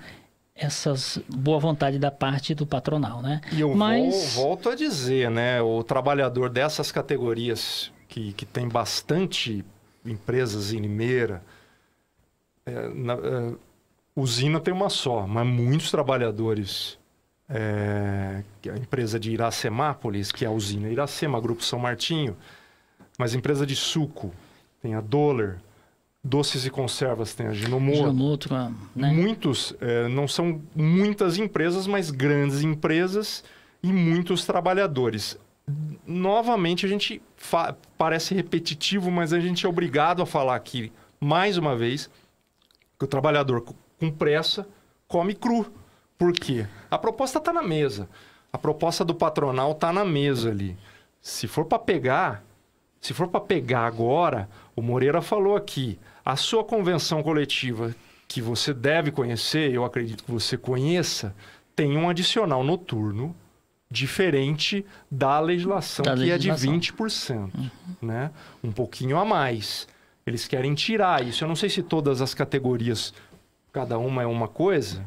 essas boa vontade da parte do patronal, né? E eu Mas... vou, volto a dizer, né? O trabalhador dessas categorias que, que tem bastante empresas em Limeira, é, na, é, usina tem uma só, mas muitos trabalhadores é, é a empresa de Iracemápolis, que é a usina Iracema, Grupo São Martinho, mas empresa de suco, tem a Dollar, doces e conservas tem a Ginomoto. Ginomoto né? Muitos, é, não são muitas empresas, mas grandes empresas e muitos trabalhadores. Novamente, a gente parece repetitivo, mas a gente é obrigado a falar aqui, mais uma vez, que o trabalhador com pressa come cru. Por quê? A proposta está na mesa. A proposta do patronal está na mesa ali. Se for para pegar, se for para pegar agora, o Moreira falou aqui, a sua convenção coletiva, que você deve conhecer, eu acredito que você conheça, tem um adicional noturno diferente da legislação, da que legislação. é de 20%. Uhum. Né? Um pouquinho a mais. Eles querem tirar isso. Eu não sei se todas as categorias, cada uma é uma coisa.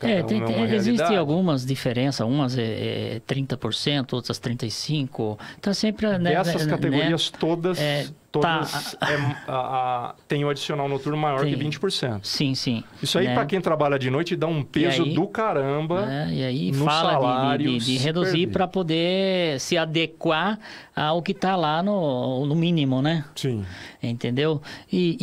É, é, tem, tem, existem algumas diferenças, umas é, é 30%, outras 35%. Então tá sempre. Né, Dessas né, categorias né, todas é, todos tá. é, a, a, tem o um adicional noturno maior tem. que 20%. Sim, sim. Isso aí, né? para quem trabalha de noite, dá um peso aí, do caramba. Né? E aí no fala salário de, de, de reduzir para poder se adequar ao que está lá no, no mínimo, né? Sim. Entendeu? E,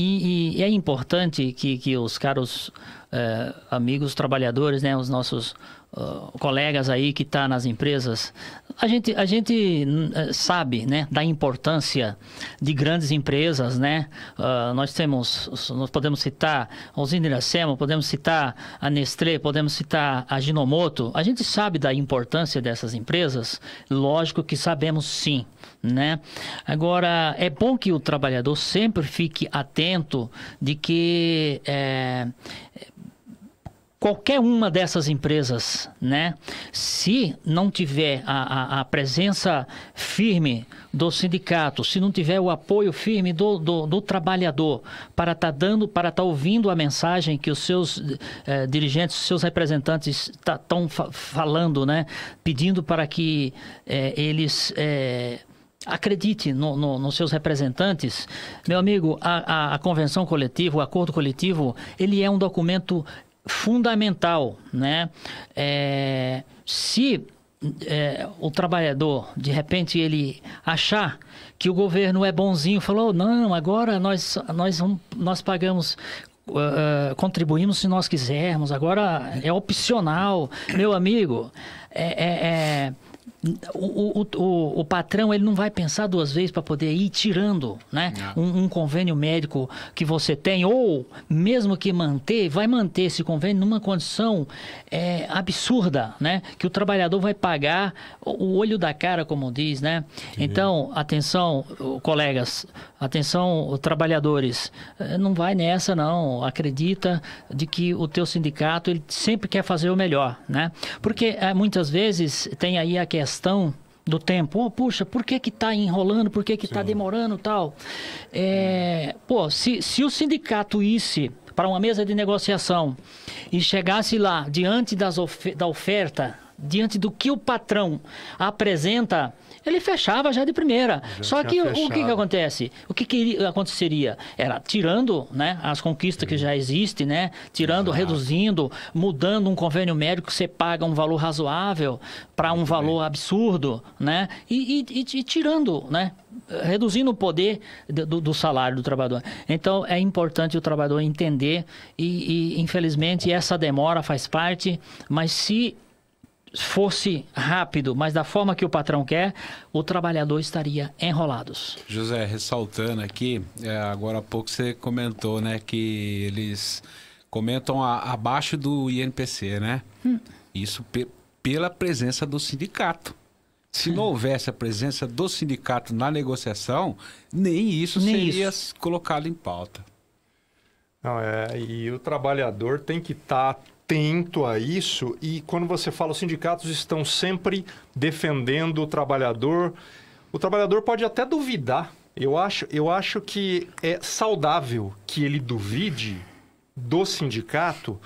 e, e é importante que, que os caros eh, amigos trabalhadores, né, os nossos ah, colegas aí que estão tá nas empresas, a gente, a gente eh, sabe né, da importância de grandes empresas, né? Uh, nós temos, nós podemos citar a Usina Iracema, podemos citar a Nestlé, podemos citar a Ginomoto. A gente sabe da importância dessas empresas, lógico que sabemos sim, né? Agora, é bom que o trabalhador sempre fique atento de que... É, qualquer uma dessas empresas, né, se não tiver a, a, a presença firme do sindicato, se não tiver o apoio firme do, do, do trabalhador para estar tá dando, para estar tá ouvindo a mensagem que os seus eh, dirigentes, seus representantes estão tá, falando, né, pedindo para que eh, eles eh, acredite no, no, nos seus representantes. Meu amigo, a, a, a, convenção coletiva, o acordo coletivo, ele é um documento fundamental, né? É, se é, o trabalhador, de repente, ele achar que o governo é bonzinho, falou, não, agora nós, nós, nós pagamos Uh, contribuímos se nós quisermos, agora é opcional. Meu amigo, é, é, é, o, o, o, o, patrão ele não vai pensar duas vezes para poder ir tirando né, é. um, um, convênio médico que você tem, ou mesmo que manter, vai manter esse convênio numa condição é, absurda, né? Que o trabalhador vai pagar o olho da cara, como diz, né? Então, atenção, colegas, atenção, trabalhadores, eh, não vai nessa, não. Acredita de que o teu sindicato ele sempre quer fazer o melhor, né? Porque é, muitas vezes tem aí a questão questão do tempo. Oh, puxa, por que que está enrolando? Por que que está demorando tal? É, pô, se, se o sindicato isse para uma mesa de negociação e chegasse lá diante das of da oferta, diante do que o patrão apresenta ele fechava já de primeira. Já Só que fechado. o que, que acontece? O que, que aconteceria? Era tirando né, as conquistas que já existem, né? Tirando, Exato. reduzindo, mudando um convênio médico que você paga um valor razoável para um valor absurdo, né? E, e, e, tirando, né? Reduzindo o poder do, do, salário do trabalhador. Então, é importante o trabalhador entender e, e infelizmente, essa demora faz parte, mas se fosse rápido, mas da forma que o patrão quer, o trabalhador estaria enrolado. José, ressaltando aqui, é, agora há pouco você comentou, né, que eles comentam a, abaixo do INPC, né? Hum. Isso pe, pela presença do sindicato. Se hum. não houvesse a presença do sindicato na negociação, nem isso nem seria isso. colocado em pauta. Não, é, e o trabalhador tem que estar tá atento a isso e quando você fala os sindicatos estão sempre defendendo o trabalhador, o trabalhador pode até duvidar. Eu acho, eu acho que é saudável que ele duvide do sindicato,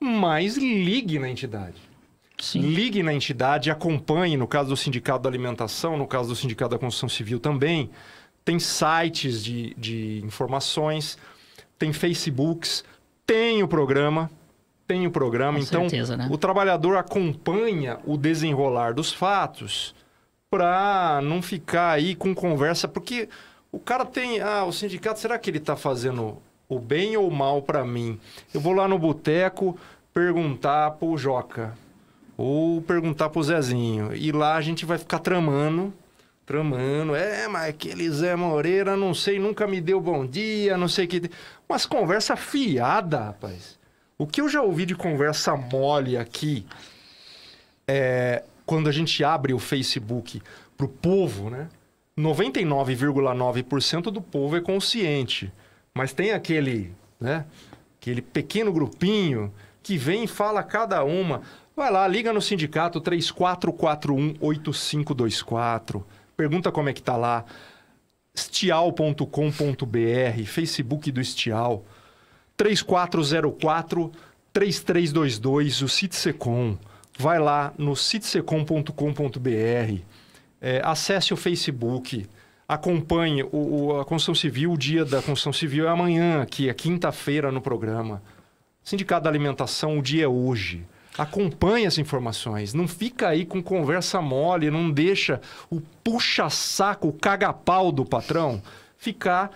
mas ligue na entidade. Sim. Ligue na entidade, acompanhe, no caso do Sindicato da Alimentação, no caso do Sindicato da Construção Civil também. Tem sites de, de informações, tem Facebooks, tem o programa, tem o programa. Com então, certeza, né? o trabalhador acompanha o desenrolar dos fatos para não ficar aí com conversa, porque o cara tem. Ah, o sindicato, será que ele está fazendo o bem ou o mal para mim? Eu vou lá no boteco perguntar para o Joca ou perguntar para o Zezinho. E lá a gente vai ficar tramando. Tramando, é, mas aquele Zé Moreira, não sei, nunca me deu bom dia, não sei o que. Umas conversa fiada, rapaz. O que eu já ouvi de conversa mole aqui é quando a gente abre o Facebook pro povo, né? 99,9% do povo é consciente, mas tem aquele, né? Aquele pequeno grupinho que vem e fala cada uma. Vai lá, liga no sindicato 34418524, pergunta como é que tá lá, estial.com.br, Facebook do Estial. 3404 3322, o CITSECOM. Vai lá no citsecom.com.br, é, acesse o Facebook, acompanhe o, o, a Construção Civil, o dia da Construção Civil é amanhã aqui, é quinta-feira no programa. Sindicato da Alimentação, o dia é hoje. Acompanhe as informações, não fica aí com conversa mole, não deixa o puxa-saco, o caga-pau do patrão ficar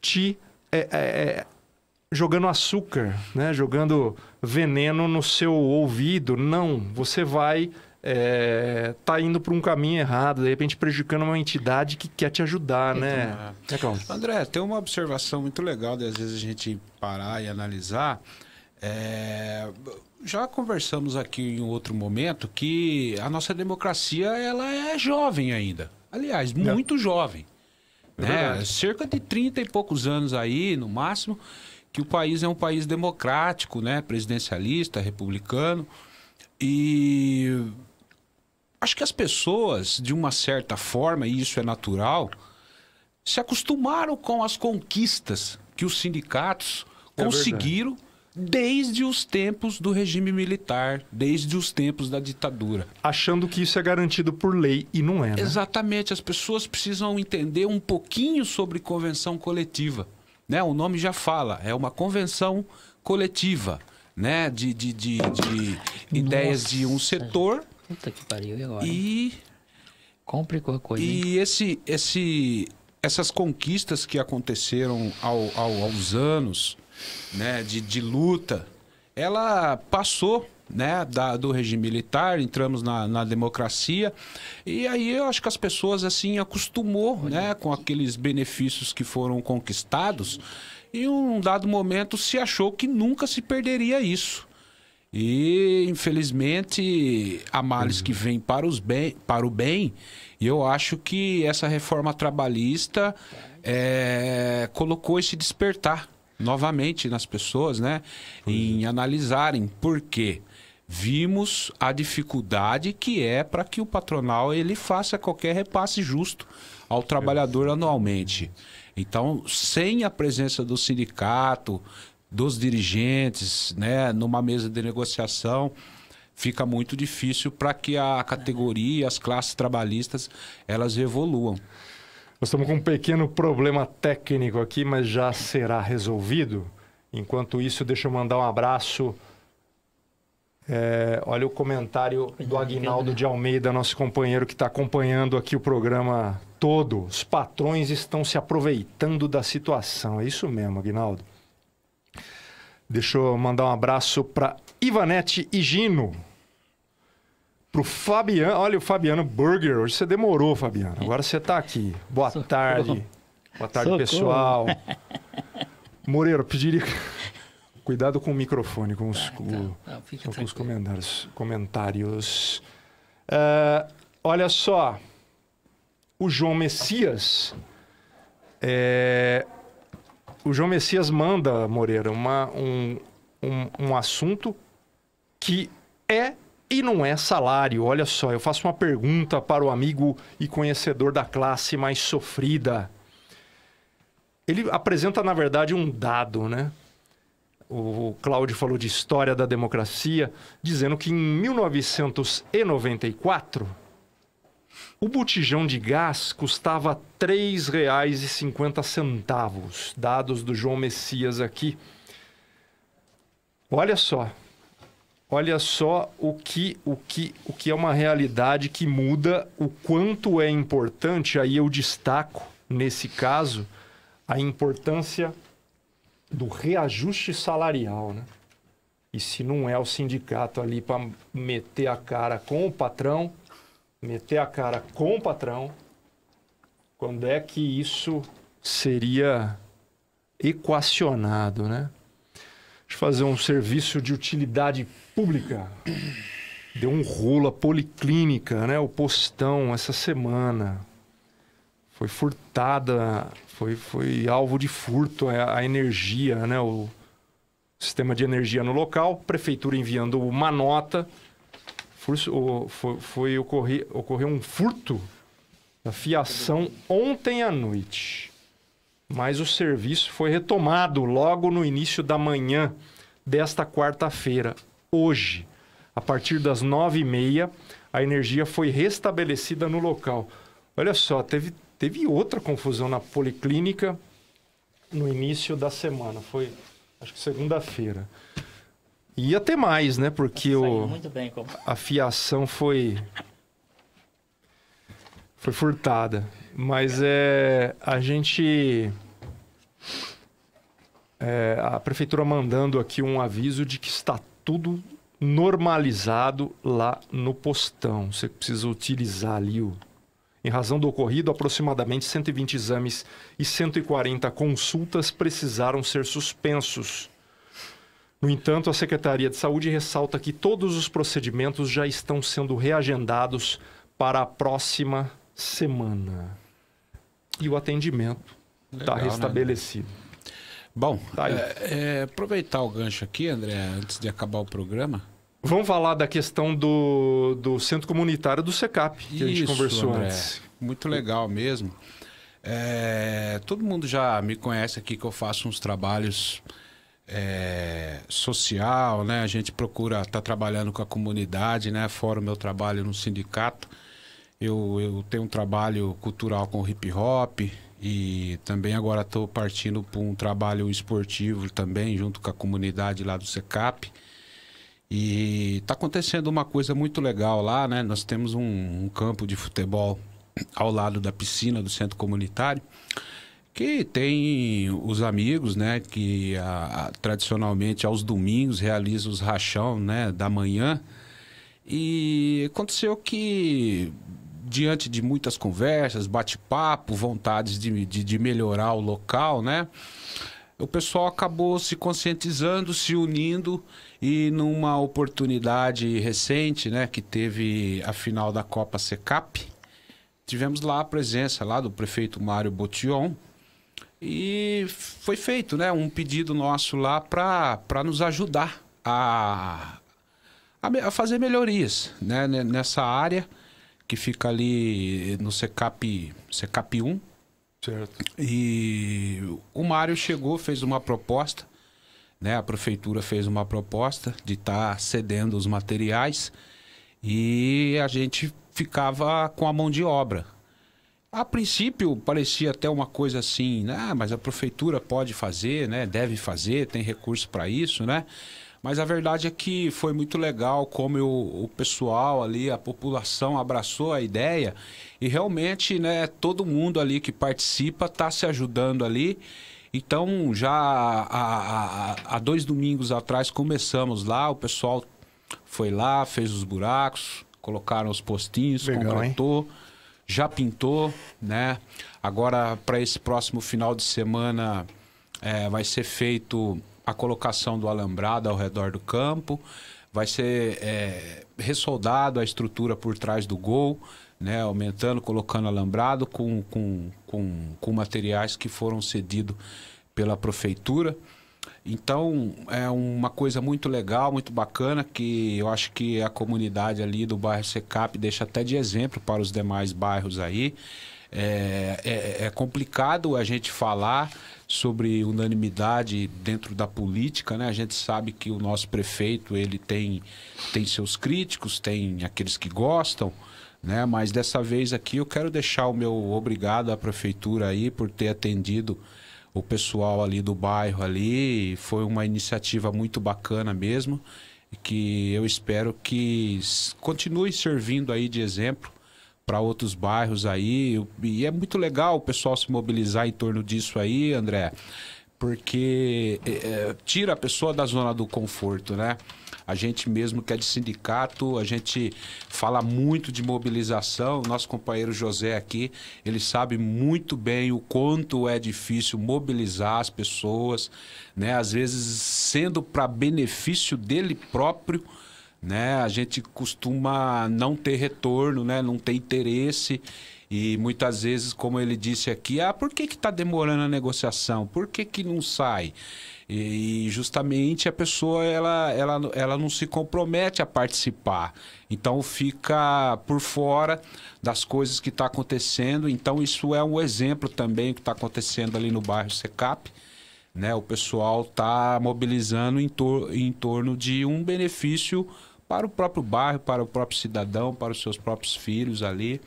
te é, é, é jogando açúcar, né? jogando veneno no seu ouvido. Não, você vai é, tá indo para um caminho errado, de repente prejudicando uma entidade que quer te ajudar, né? então, né? É. André, tem uma observação muito legal de às vezes a gente parar e analisar. É, já conversamos aqui em outro momento que a nossa democracia ela é jovem ainda. Aliás, é. muito é. jovem. Né? Cerca de 30 e poucos anos aí, no máximo que o país é um país democrático, né, presidencialista, republicano, e acho que as pessoas, de uma certa forma, e isso é natural, se acostumaram com as conquistas que os sindicatos é conseguiram verdade desde os tempos do regime militar, desde os tempos da ditadura. Achando que isso é garantido por lei e não é. Né? Exatamente, as pessoas precisam entender um pouquinho sobre convenção coletiva. Né? O nome já fala, é uma convenção coletiva né? de, de, de, de ideias de um setor. Puta que pariu, e agora? E. Complicou a coisa. E esse, esse, essas conquistas que aconteceram ao, ao, aos anos né, de, de luta, ela passou né, da, do regime militar, entramos na, na, democracia. E aí eu acho que as pessoas assim acostumou né, com aqueles benefícios que foram conquistados e um dado momento se achou que nunca se perderia isso. E infelizmente há males que uhum. vêm para, os bem, para o bem, e eu acho que essa reforma trabalhista é, colocou esse despertar novamente nas pessoas, né? Em é. analisarem por quê vimos a dificuldade que é para que o patronal ele faça qualquer repasse justo ao trabalhador anualmente. Então, sem a presença do sindicato, dos dirigentes, né, numa mesa de negociação, fica muito difícil para que a categoria, as classes trabalhistas, elas evoluam. Nós estamos com um pequeno problema técnico aqui, mas já será resolvido. Enquanto isso, deixa eu mandar um abraço é, olha o comentário do uhum. Agnaldo de Almeida, nosso companheiro que está acompanhando aqui o programa todo. Os patrões estão se aproveitando da situação. É isso mesmo, Agnaldo. Deixa eu mandar um abraço para Ivanete e Gino. o Fabiano. Olha o Fabiano Burger. Hoje você demorou, Fabiano. Agora você está aqui. Boa Socorro. tarde. Boa tarde, Socorro. pessoal. Moreira, pediria. Cuidado com o microfone, com os, tá, então. Não, com os comentários. comentários. Uh, olha só. O João Messias. É, o João Messias manda, Moreira, uma, um, um, um assunto que é e não é salário. Olha só, eu faço uma pergunta para o amigo e conhecedor da classe mais sofrida. Ele apresenta, na verdade, um dado, né? O Cláudio falou de história da democracia, dizendo que em 1994 o botijão de gás custava R$ 3,50, dados do João Messias aqui. Olha só. Olha só o que o que o que é uma realidade que muda, o quanto é importante, aí eu destaco nesse caso a importância do reajuste salarial, né? E se não é o sindicato ali para meter a cara com o patrão, meter a cara com o patrão, quando é que isso seria equacionado, né? De fazer um serviço de utilidade pública. Deu um rolo a policlínica, né? O postão essa semana foi furtada, foi, foi alvo de furto a, é, a energia, né? O sistema de energia no local, prefeitura enviando uma nota. foi, foi ocorrer, ocorreu um furto da fiação ontem à noite. Mas o serviço foi retomado logo no início da manhã desta quarta-feira, hoje. A partir das nove e meia, a energia foi restabelecida no local. Olha só, teve Teve outra confusão na policlínica no início da semana, foi acho que segunda-feira. E ia ter mais, né? Porque o, bem, a fiação foi foi furtada. Mas é. é a gente é, a prefeitura mandando aqui um aviso de que está tudo normalizado lá no postão. Você precisa utilizar ali o em razão do ocorrido, aproximadamente 120 exames e 140 consultas precisaram ser suspensos. No entanto, a Secretaria de Saúde ressalta que todos os procedimentos já estão sendo reagendados para a próxima semana. E o atendimento está né, restabelecido. Né? Bom, tá é, é, aproveitar o gancho aqui, André, antes de acabar o programa. Vamos falar da questão do, do centro comunitário do SECAP, que Isso, a gente conversou André. antes. Muito legal mesmo. É, todo mundo já me conhece aqui que eu faço uns trabalhos é, social, né? A gente procura estar tá trabalhando com a comunidade, né? Fora o meu trabalho no sindicato, eu, eu tenho um trabalho cultural com hip hop e também agora estou partindo para um trabalho esportivo também junto com a comunidade lá do SECAP. E está acontecendo uma coisa muito legal lá, né? Nós temos um, um, campo de futebol ao lado da piscina do centro comunitário que tem os amigos, né? Que a, a, tradicionalmente aos domingos realizam os rachão, né? Da manhã. E aconteceu que diante de muitas conversas, bate-papo, vontades de, de, de melhorar o local, né? o pessoal acabou se conscientizando, se unindo e numa oportunidade recente, né, que teve a final da Copa Secap, tivemos lá a presença lá do prefeito Mário Botion e foi feito, né, um pedido nosso lá para nos ajudar a, a, fazer melhorias, né, nessa área que fica ali no Secap, Secap 1, Certo. E o Mário chegou, fez uma proposta, né? A prefeitura fez uma proposta de estar tá cedendo os materiais e a gente ficava com a mão de obra. A princípio parecia até uma coisa assim, né? Ah, mas a prefeitura pode fazer, né? Deve fazer, tem recurso para isso, né? Mas a verdade é que foi muito legal como eu, o pessoal ali, a população abraçou a ideia e realmente, né, todo mundo ali que participa está se ajudando ali. Então, já há, há, dois domingos atrás começamos lá, o pessoal foi lá, fez os buracos, colocaram os postinhos, Legal, hein? já pintou, né? Agora, para esse próximo final de semana, é, vai ser feito a colocação do alambrado ao redor do campo, vai ser é, ressoldado a estrutura por trás do gol, né, aumentando, colocando alambrado com, com, com, com materiais que foram cedidos pela prefeitura. Então é uma coisa muito legal, muito bacana, que eu acho que a comunidade ali do bairro Secap deixa até de exemplo para os demais bairros aí. É, é, é complicado a gente falar sobre unanimidade dentro da política, né? A gente sabe que o nosso prefeito, ele tem, tem seus críticos, tem aqueles que gostam, né? Mas dessa vez aqui eu quero deixar o meu obrigado à prefeitura aí por ter atendido o pessoal ali do bairro ali, foi uma iniciativa muito bacana mesmo, que eu espero que continue servindo aí de exemplo para outros bairros aí. E é muito legal o pessoal se mobilizar em torno disso aí, André, porque é, é, tira a pessoa da zona do conforto, né? A gente mesmo que é de sindicato, a gente fala muito de mobilização. Nosso companheiro José aqui, ele sabe muito bem o quanto é difícil mobilizar as pessoas, né? Às vezes sendo para benefício dele próprio, né? A gente costuma não ter retorno, né? Não ter interesse. E muitas vezes, como ele disse aqui, ah, por que está demorando a negociação? Por que, que não sai? E justamente a pessoa ela, ela, ela não se compromete a participar. Então fica por fora das coisas que está acontecendo. Então isso é um exemplo também que está acontecendo ali no bairro Secap né? O pessoal está mobilizando em, tor em torno de um benefício para o próprio bairro, para o próprio cidadão, para os seus próprios filhos ali.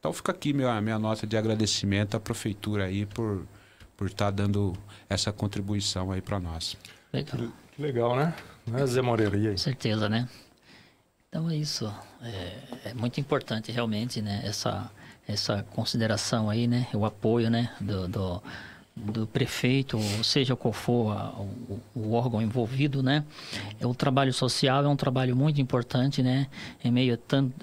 Então fica aqui minha, minha nota de agradecimento à prefeitura aí por por estar tá dando essa contribuição aí para nós. Legal. Que legal, né? né Zé Moreira, e aí? Com certeza, né? Então é isso. É, é, muito importante realmente, né? Essa, essa consideração aí, né? O apoio, né? Do, do do prefeito, ou seja qual for a, o, o, órgão envolvido, né? O é trabalho social é um trabalho muito importante, né? Em meio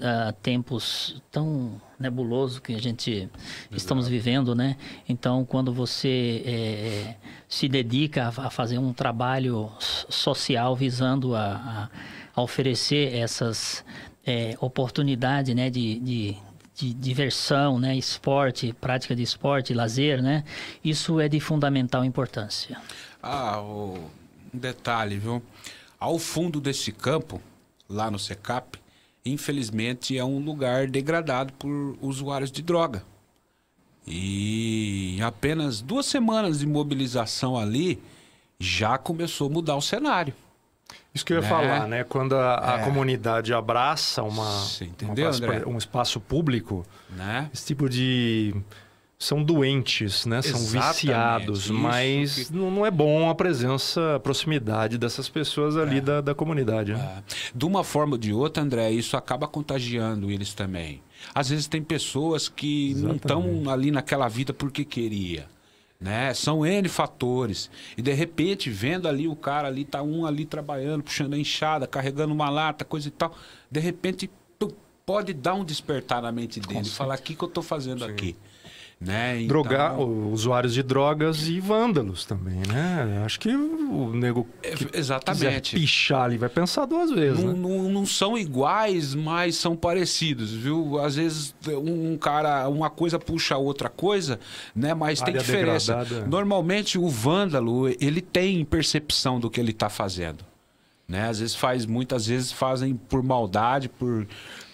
a, a tempos tão nebuloso que a gente estamos vivendo, né? Então, quando você é, se dedica a, fazer um trabalho social visando a, a oferecer essas é, oportunidades, né? de, de de diversão, né, esporte, prática de esporte, lazer, né, isso é de fundamental importância. Ah, um detalhe, viu? Ao fundo desse campo, lá no SECAP, infelizmente é um lugar degradado por usuários de droga. E apenas duas semanas de mobilização ali já começou a mudar o cenário. Isso que eu ia né? falar, né? Quando a, é. comunidade abraça uma, entendeu, uma um espaço público, né? esse tipo de. São doentes, né? Exatamente. São viciados, mas que... não é bom a presença, a proximidade dessas pessoas ali é. da, da comunidade. Né? É. De uma forma ou de outra, André, isso acaba contagiando eles também. Às vezes tem pessoas que Exatamente. não estão ali naquela vida porque queria né? São N fatores. E de repente, vendo ali o cara ali, tá um ali trabalhando, puxando a enxada, carregando uma lata, coisa e tal, de repente pode dar um despertar na mente dele, falar o que, que eu tô fazendo Sim. aqui. Né? Então, Drogar, usuários de drogas e vândalos também, né? Acho que o nego que exatamente pichar ali vai pensar duas vezes. Não, né? não, não, são iguais, mas são parecidos, viu? Às vezes é, um cara, uma coisa puxa outra coisa, né? Mas Área tem diferença. Degradada. É. Normalmente o vândalo ele tem percepção do que ele está fazendo, né? Às vezes faz, muitas vezes fazem por maldade, por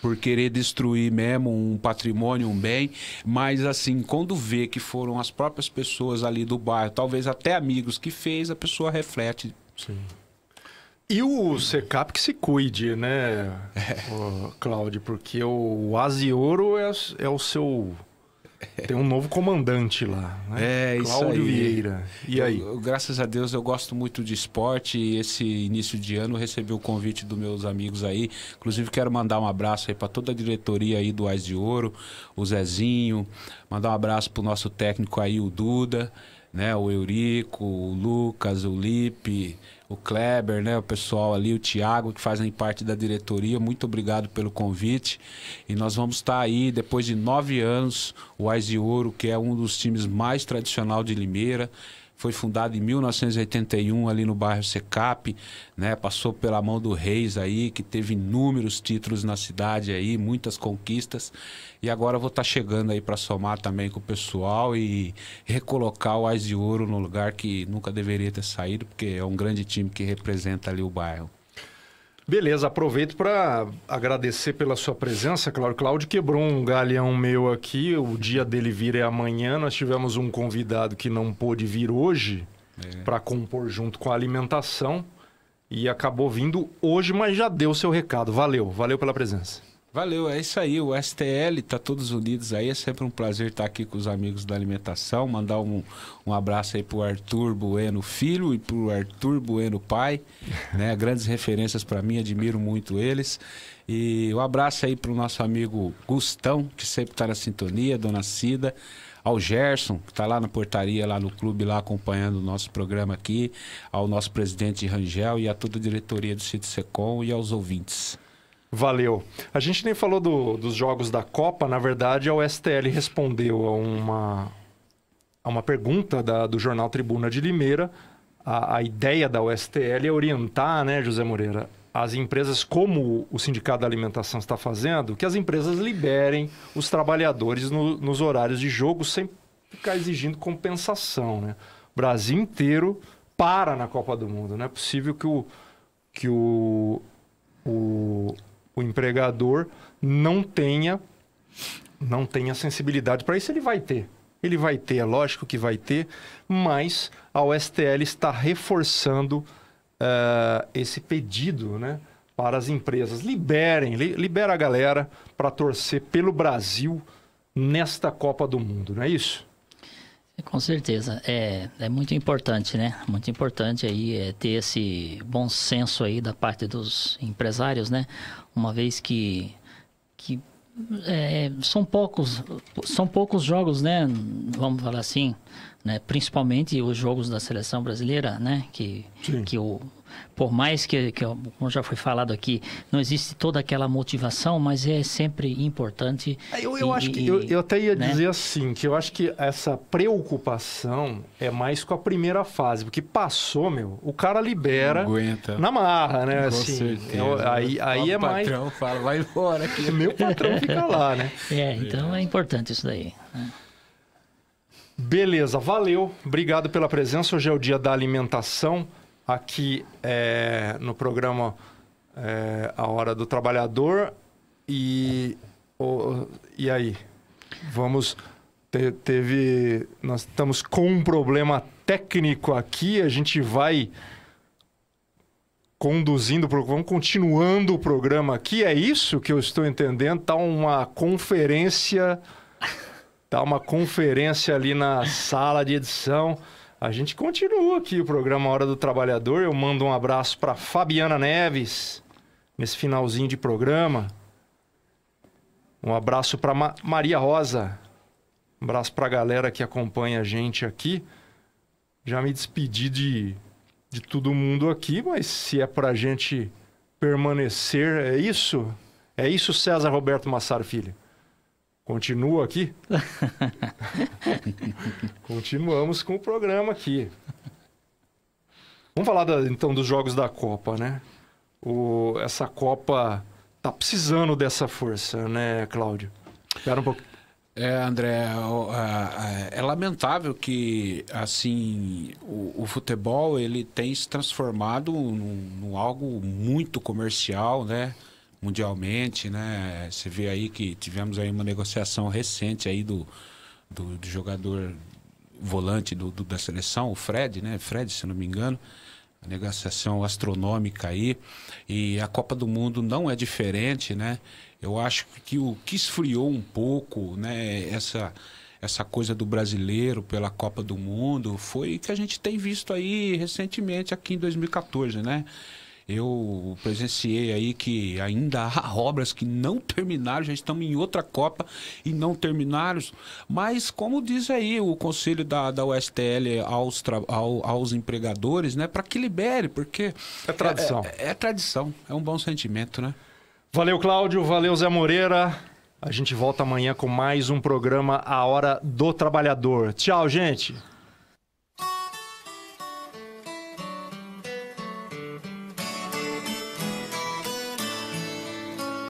por querer destruir mesmo um patrimônio, um bem, mas assim, quando vê que foram as próprias pessoas ali do bairro, talvez até amigos que fez, a pessoa reflete. Sim. E o secap que se cuide, né, é. Cláudio? Porque o Azioro é, é o seu tem um novo comandante lá. Né? É, Cláudio Vieira. E aí? Eu, graças a Deus eu gosto muito de esporte e esse início de ano recebi o convite dos meus amigos aí. Inclusive quero mandar um abraço aí para toda a diretoria aí do Ais de Ouro, o Zezinho, mandar um abraço pro nosso técnico aí, o Duda, né, o Eurico, o Lucas, o Lipe, o Kleber, né, o pessoal ali, o Thiago, que fazem parte da diretoria. Muito obrigado pelo convite. E nós vamos estar aí, depois de nove anos, o Ais de Ouro, que é um dos times mais tradicional de Limeira foi fundado em 1981 ali no bairro Secap, né? Passou pela mão do Reis aí, que teve inúmeros títulos na cidade aí, muitas conquistas. E agora vou estar tá chegando aí para somar também com o pessoal e recolocar o Ais de Ouro no lugar que nunca deveria ter saído, porque é um grande time que representa ali o bairro. Beleza, aproveito para agradecer pela sua presença. Claro, Cláudio quebrou um galeão meu aqui. O dia dele vir é amanhã. Nós tivemos um convidado que não pôde vir hoje é. para compor junto com a alimentação e acabou vindo hoje, mas já deu seu recado. Valeu, valeu pela presença. Valeu, é isso aí. O STL está todos unidos aí. É sempre um prazer estar aqui com os amigos da alimentação. Mandar um, um abraço aí pro Arthur Bueno Filho e pro Arthur Bueno Pai. né? Grandes referências para mim, admiro muito eles. E um abraço aí pro nosso amigo Gustão, que sempre está na sintonia, Dona Cida. Ao Gerson, que está lá na portaria, lá no clube, lá acompanhando o nosso programa aqui, ao nosso presidente Rangel e a toda a diretoria do Sítio Secom e aos ouvintes. Valeu. A gente nem falou do, dos jogos da Copa, na verdade, a STL respondeu a uma, a uma pergunta da, do jornal Tribuna de Limeira. A, a ideia da STL é orientar, né, José Moreira, as empresas, como o Sindicato da Alimentação está fazendo, que as empresas liberem os trabalhadores no, nos horários de jogo sem ficar exigindo compensação. Né? O Brasil inteiro para na Copa do Mundo. Não é possível que o, que o, o o empregador não tenha não tenha sensibilidade para isso ele vai ter ele vai ter é lógico que vai ter mas a OSTL está reforçando uh, esse pedido né para as empresas liberem li, libera a galera para torcer pelo Brasil nesta Copa do Mundo não é isso é, com certeza, é, é muito importante, né? Muito importante aí é ter esse bom senso aí da parte dos empresários, né? uma vez que, que é, são poucos são poucos jogos, né? Vamos falar assim, né? Principalmente os jogos da seleção brasileira, né? Que Sim. que o por mais que, que, como já foi falado aqui, não existe toda aquela motivação, mas é sempre importante. É, eu, eu e, acho que e, eu, eu, até ia né? dizer assim que eu acho que essa preocupação é mais com a primeira fase, porque passou meu, o cara libera na marra, né? Com assim, certeza. Eu, aí aí é mais. O patrão fala, vai embora aqui. Meu patrão fica lá, né? É, então é importante isso daí. Né? Beleza, valeu. Obrigado pela presença. Hoje é o dia da alimentação aqui é, no programa é, A Hora do Trabalhador. E, e aí? Vamos. Te, teve. Nós estamos com um problema técnico aqui, a gente vai conduzindo, vamos continuando o programa aqui. É isso que eu estou entendendo. Tá uma conferência, tá uma conferência ali na sala de edição. A gente continua aqui o programa Hora do Trabalhador. Eu mando um abraço para Fabiana Neves nesse finalzinho de programa. Um abraço para Ma Maria Rosa. Um abraço para a galera que acompanha a gente aqui. Já me despedi de, de todo mundo aqui, mas se é para a gente permanecer, é isso? É isso, César Roberto Massaro Filho? Continua aqui? Continuamos com o programa aqui. Vamos falar da, então dos jogos da Copa, né? O, essa Copa tá precisando dessa força, né, Cláudio? Espera um pouco. É, André, é lamentável que assim o, o, futebol ele tem se transformado num, num algo muito comercial, né? mundialmente, né? Você vê aí que tivemos aí uma negociação recente aí do, do, do jogador volante do, do, da seleção, o Fred, né? Fred, se não me engano. A negociação astronômica aí. E a Copa do Mundo não é diferente, né? Eu acho que o que esfriou um pouco, né? Essa essa coisa do brasileiro pela Copa do Mundo foi que a gente tem visto aí recentemente aqui em 2014, né? Eu presenciei aí que ainda há obras que não terminaram, já estamos em outra Copa e não terminaram. Mas, como diz aí o conselho da, da USTL aos, ao, aos empregadores, né? Para que libere, porque. É tradição. É, é, é tradição, é um bom sentimento, né? Valeu, Cláudio. Valeu, Zé Moreira. A gente volta amanhã com mais um programa A Hora do Trabalhador. Tchau, gente.